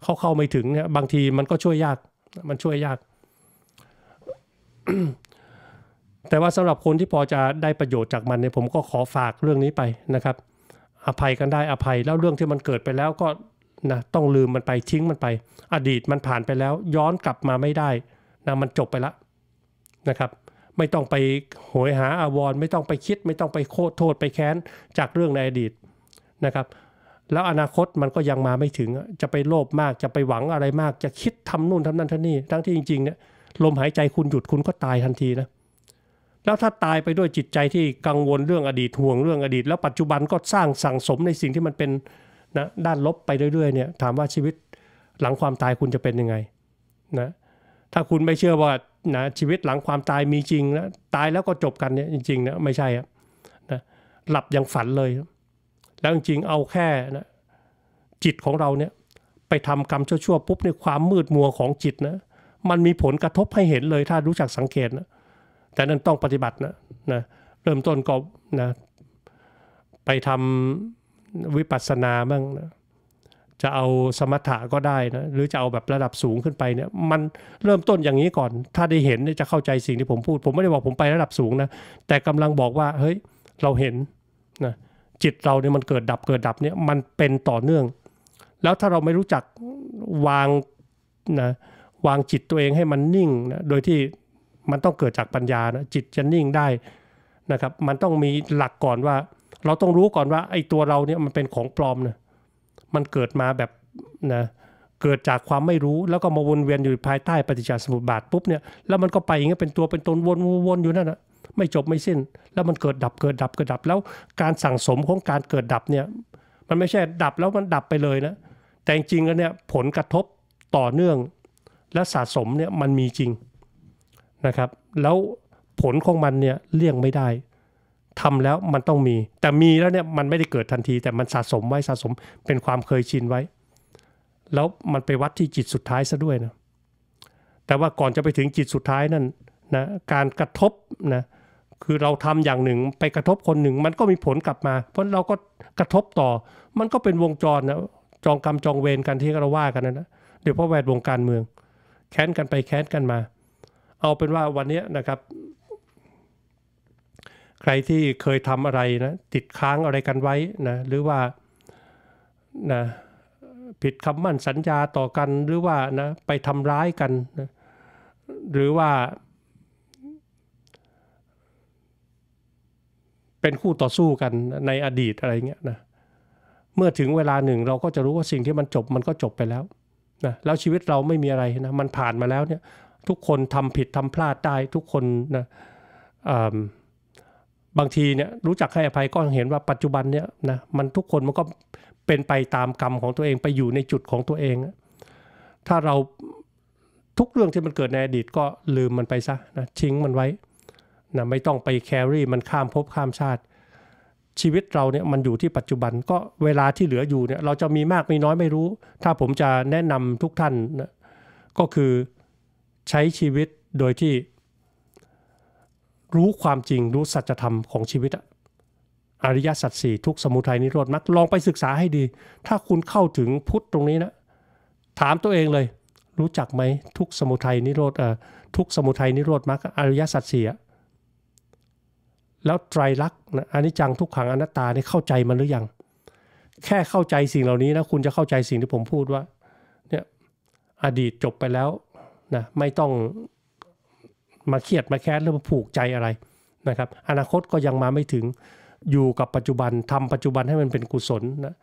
เขาเข้าไม่ถึงเนี่ยบางทีมันก็ช่วยยากมันช่วยยาก แต่ว่าสำหรับคนที่พอจะได้ประโยชน์จากมันเนี่ยผมก็ขอฝากเรื่องนี้ไปนะครับอภัยกันได้อภัยแล้วเรื่องที่มันเกิดไปแล้วก็นะต้องลืมมันไปทิ้งมันไป อดีตมันผ่านไปแล้ว ย้อนกลับมาไม่ได้นะมันจบไปละนะครับไม่ต้องไปโหยหาอาวรไม่ต้องไปคิดไม่ต้องไปโคตรโทษไปแค้นจากเรื่องในอดีตนะครับแล้วอนาคตมันก็ยังมาไม่ถึงจะไปโลภมากจะไปหวังอะไรมากจะคิดทำนู่นทำนั่นท่านี่ทั้งที่จริงๆเนี่ยลมหายใจคุณหยุดคุณก็ตายทันทีนะแล้วถ้าตายไปด้วยจิตใจที่กังวลเรื่องอดีตห่วงเรื่องอดีต แล้วปัจจุบันก็สร้างสั่งสมในสิ่งที่มันเป็นนะด้านลบไปเรื่อยๆเนี่ยถามว่าชีวิตหลังความตายคุณจะเป็นยังไงนะถ้าคุณไม่เชื่อว่านะชีวิตหลังความตายมีจริงนะตายแล้วก็จบกันเนี่ยจริงๆนะไม่ใช่อะนะหลับยังฝันเลย แล้วจริงๆเอาแค่นะจิตของเราเนี่ยไปทำกรรมชั่วๆปุ๊บในความมืดมัวของจิตนะมันมีผลกระทบให้เห็นเลย ถ้ารู้จักสังเกตนะแต่นั้นต้องปฏิบัตินะนะเริ่มต้นก็นะไปทำวิปัสสนาบ้างนะจะเอาสมถะก็ได้นะหรือจะเอาแบบระดับสูงขึ้นไปเนี่ยมันเริ่มต้นอย่างนี้ก่อน ถ้าได้เห็นจะเข้าใจสิ่งที่ผมพูด ผมไม่ได้บอกผมไประดับสูงนะแต่กำลังบอกว่าเฮ้ยเราเห็นนะจิตเราเนี่ยมันเกิดดับเกิดดับเนี่ยมันเป็นต่อเนื่อง แล้วถ้าเราไม่รู้จักวางนะวางจิตตัวเองให้มันนิ่งนะโดยที่มันต้องเกิดจากปัญญานะจิตจะนิ่งได้นะครับมันต้องมีหลักก่อนว่า เราต้องรู้ก่อนว่าไอ้ตัวเราเนี่ยมันเป็นของปลอมนะมันเกิดมาแบบนะเกิดจากความไม่รู้ แล้วก็มาวนเวียนอยู่ภายใต้ปฏิจจสมุปบาทปุ๊บเนี่ยแล้วมันก็ไปอย่างเงี้ยเป็นตัวเป็นตนวนวนอยู่นั่นนะไม่จบไม่สิ้น แล้วมันเกิดดับเกิดดับเกิดดับแล้วการสั่งสมของการเกิดดับเนี่ยมันไม่ใช่ดับแล้วมันดับไปเลยนะแต่จริงๆแล้วเนี่ยผลกระทบต่อเนื่องและสะสมเนี่ยมันมีจริงนะครับแล้วผลของมันเนี่ยเลี่ยงไม่ได้ทำแล้วมันต้องมี แต่มีแล้วเนี่ยมันไม่ได้เกิดทันที แต่มันสะสมไว้สะสมเป็นความเคยชินไว้ แล้วมันไปวัดที่จิตสุดท้ายซะด้วยนะแต่ว่าก่อนจะไปถึงจิตสุดท้ายนั่นนะการกระทบนะคือเราทำอย่างหนึ่งไปกระทบคนหนึ่งมันก็มีผลกลับมาเพราะเราก็กระทบต่อมันก็เป็นวงจรนะจองกรรมจองเวรกันที่เราว่ากันนะนะเดี๋ยวพ่อแวดวงการเมืองแค้นกันไปแค้นกันมาเอาเป็นว่าวันนี้นะครับ ใครที่เคยทำอะไรนะติดค้างอะไรกันไว้นะหรือว่านะผิดคำมั่นสัญญาต่อกันหรือว่านะไปทำร้ายกันนะหรือว่า เป็นคู่ต่อสู้กันในอดีตอะไรเงี้ยนะเมื่อถึงเวลาหนึ่งเราก็จะรู้ว่าสิ่งที่มันจบมันก็จบไปแล้วนะแล้วชีวิตเราไม่มีอะไรนะมันผ่านมาแล้วเนี่ยทุกคนทำผิดทำพลาดได้ทุกคนนะบางทีเนี่ยรู้จักให้อภัยก็เห็นว่าปัจจุบันเนี่ยนะมันทุกคนมันก็เป็นไปตามกรรมของตัวเองไปอยู่ในจุดของตัวเอง ถ้าเราทุกเรื่องที่มันเกิดในอดีตก็ลืมมันไปซะนะทิ้งมันไว้นะไม่ต้องไปแครี่มันข้ามภพข้ามชาติ ชีวิตเราเนี่ยมันอยู่ที่ปัจจุบันก็เวลาที่เหลืออยู่เนี่ยเราจะมีมากมีน้อยไม่รู้ ถ้าผมจะแนะนำทุกท่านนะก็คือใช้ชีวิตโดยที่รู้ความจริงรู้สัจธรรมของชีวิตอะอริยสัจสี่ทุกสมุทัยนิโรธมรรคลองไปศึกษาให้ดี ถ้าคุณเข้าถึงพุทธตรงนี้นะถามตัวเองเลย รู้จักไหมทุกสมุทัยนิโรธเอ่อทุกสมุทัยนิโรธมรรคอริยสัจสี่แล้วไตรลักษณ์อัอนิจจังทุกขังอนัตตาเนี่ยเข้าใจมันหรือยัง แค่เข้าใจสิ่งเหล่านี้นะคุณจะเข้าใจสิ่งที่ผมพูดว่าเนี่ยอดีตจบไปแล้วนะไม่ต้องมาเครียดมาแค้นหรือมาผูกใจอะไรนะครับอนาคตก็ยังมาไม่ถึงอยู่กับปัจจุบัน ทำปัจจุบันให้มันเป็นกุศลนะ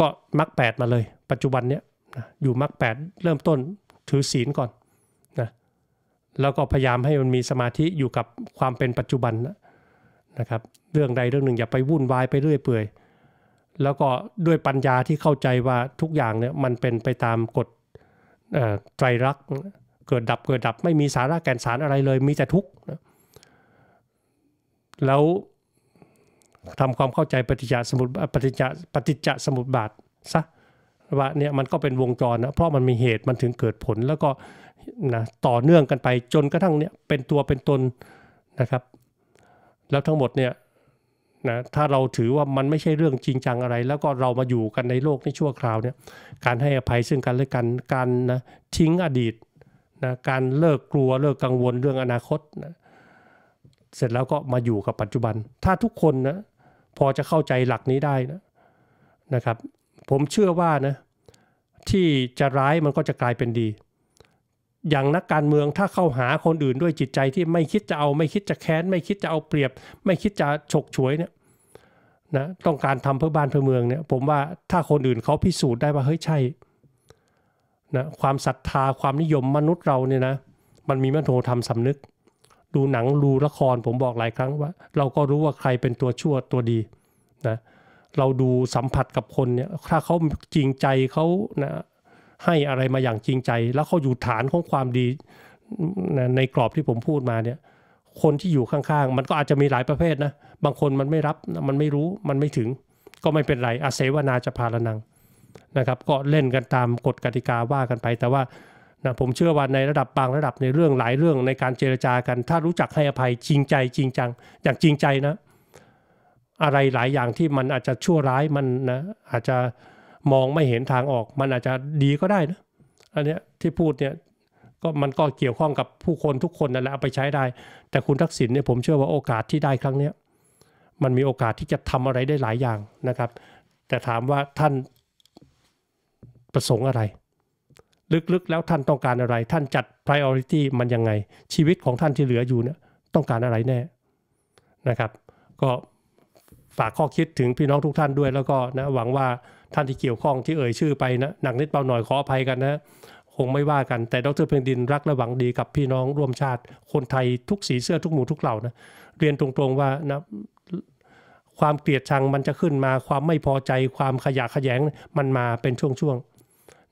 ก็มักแปดมาเลย ปัจจุบันเนี้ยนะอยู่มักแปดเริ่มต้นถือศีลก่อนนะแล้วก็พยายามให้มันมีสมาธิอยู่กับความเป็นปัจจุบันนะนะครับเรื่องใดเรื่องหนึ่งอย่าไปวุ่นวายไปเรื่อยเปื่อยแล้วก็ด้วยปัญญาที่เข้าใจว่าทุกอย่างเนี่ยมันเป็นไปตามกฎไตรลักษณ์เกิดดับเกิดดับไม่มีสาระแก่นสารอะไรเลยมีแต่ทุกข์นะแล้วทำความเข้าใจปฏิจจสมุปปฏิจจปฏิจจสมุปบาทซะว่าเนี่ยมันก็เป็นวงจรนะเพราะมันมีเหตุมันถึงเกิดผล แล้วก็นะต่อเนื่องกันไปจนกระทั่งเนี่ยเป็นตัวเป็นตนนะครับ แล้วทั้งหมดเนี่ยนะถ้าเราถือว่ามันไม่ใช่เรื่องจริงจังอะไร แล้วก็เรามาอยู่กันในโลกในชั่วคราวเนี่ยการให้อภัยซึ่งกันและกันการนะทิ้งอดีตนะการเลิกกลัวเลิกกังวลเรื่องอนาคตนะเสร็จแล้วก็มาอยู่กับปัจจุบัน ถ้าทุกคนนะพอจะเข้าใจหลักนี้ได้นะนะครับผมเชื่อว่านะที่จะร้ายมันก็จะกลายเป็นดี อย่างนักการเมืองถ้าเข้าหาคนอื่นด้วยจิตใจที่ไม่คิดจะเอาไม่คิดจะแค้น ไม่คิดจะเอาเปรียบ ไม่คิดจะฉกฉวยเนี่ยนะต้องการทำเพื่อบ้านเพื่อเมืองเนี่ยผมว่าถ้าคนอื่นเขาพิสูจน์ได้ว่าเฮ้ยใช่นะความศรัทธาความนิยมมนุษย์เราเนี่ยนะมันมีมโนธรรมสำนึก ดูหนังดูละครผมบอกหลายครั้งว่า เราก็รู้ว่าใครเป็นตัวชั่วตัวดีนะเราดูสัมผัสกับคนเนี่ยถ้าเขาจริงใจเขานะให้อะไรมาอย่างจริงใจ แล้วเขาอยู่ฐานของความดี ในกรอบที่ผมพูดมาเนี่ยคนที่อยู่ข้างๆ มันก็อาจจะมีหลายประเภทนะบางคนมันไม่รับมันไม่รู้มันไม่ถึงก็ไม่เป็นไรอาเสวนาจะพาละนังนะครับก็เล่นกันตามกฎกติกาว่ากันไป แต่ว่านะผมเชื่อว่าในระดับบางระดับในเรื่องหลายเรื่องในการเจรจากัน ถ้ารู้จักให้อภัยจริงใจจริงจังอย่างจริงใจนะอะไรหลายอย่างที่มันอาจจะชั่วร้ายมันนะอาจจะมองไม่เห็นทางออก มันอาจจะดีก็ได้นะอันเนี้ยที่พูดเนี่ยก็มันก็เกี่ยวข้องกับผู้คนทุกคนนั่นแหละเอาไปใช้ได้ แต่คุณทักษิณเนี่ยผมเชื่อว่าโอกาสที่ได้ครั้งนี้มันมีโอกาสที่จะทำอะไรได้หลายอย่างนะครับ แต่ถามว่าท่านประสงค์อะไร ลึกๆ แล้วท่านต้องการอะไร ท่านจัด priority มันยังไง ชีวิตของท่านที่เหลืออยู่เนี่ยต้องการอะไรแน่ นะครับ ก็ฝากข้อคิดถึงพี่น้องทุกท่านด้วย แล้วก็นะหวังว่าท่านที่เกี่ยวข้องที่เอ่ยชื่อไปนะหนักนิดเบาหน่อยขออภัยกันนะ คงไม่ว่ากันแต่ดรเพียงดินรักและหวังดีกับพี่น้องร่วมชาติ คนไทยทุกสีเสื้อทุกหมู่ทุกเหล่านะเรียนตรงๆว่านะความเกลียดชังมันจะขึ้นมา ความไม่พอใจความขยะแขยงมันมาเป็นช่วง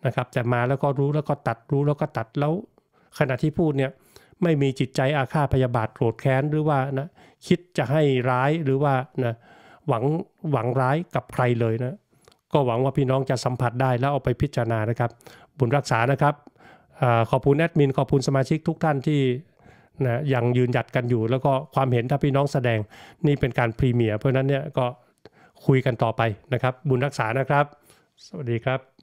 นะครับแต่มาแล้วก็รู้แล้วก็ตัดรู้แล้วก็ตัดแล้ว ขณะที่พูดเนี่ยไม่มีจิตใจอาฆาตพยาบาทโกรธแค้นหรือว่านะคิดจะให้ร้ายหรือว่านะหวังหวังร้ายกับใครเลยนะก็หวังว่าพี่น้องจะสัมผัสได้แล้วเอาไปพิจารณานะครับ บุญรักษานะครับอขอบคุณแอดมิน ขอบคุณสมาชิกทุกท่านที่นะยังยืนหยัดกันอยู่ แล้วก็ความเห็นถ้าพี่น้องแสดงนี่เป็นการพรีเมียร์เพราะนั้นเนี่ยก็คุยกันต่อไปนะครับ บุญรักษานะครับ สวัสดีครับ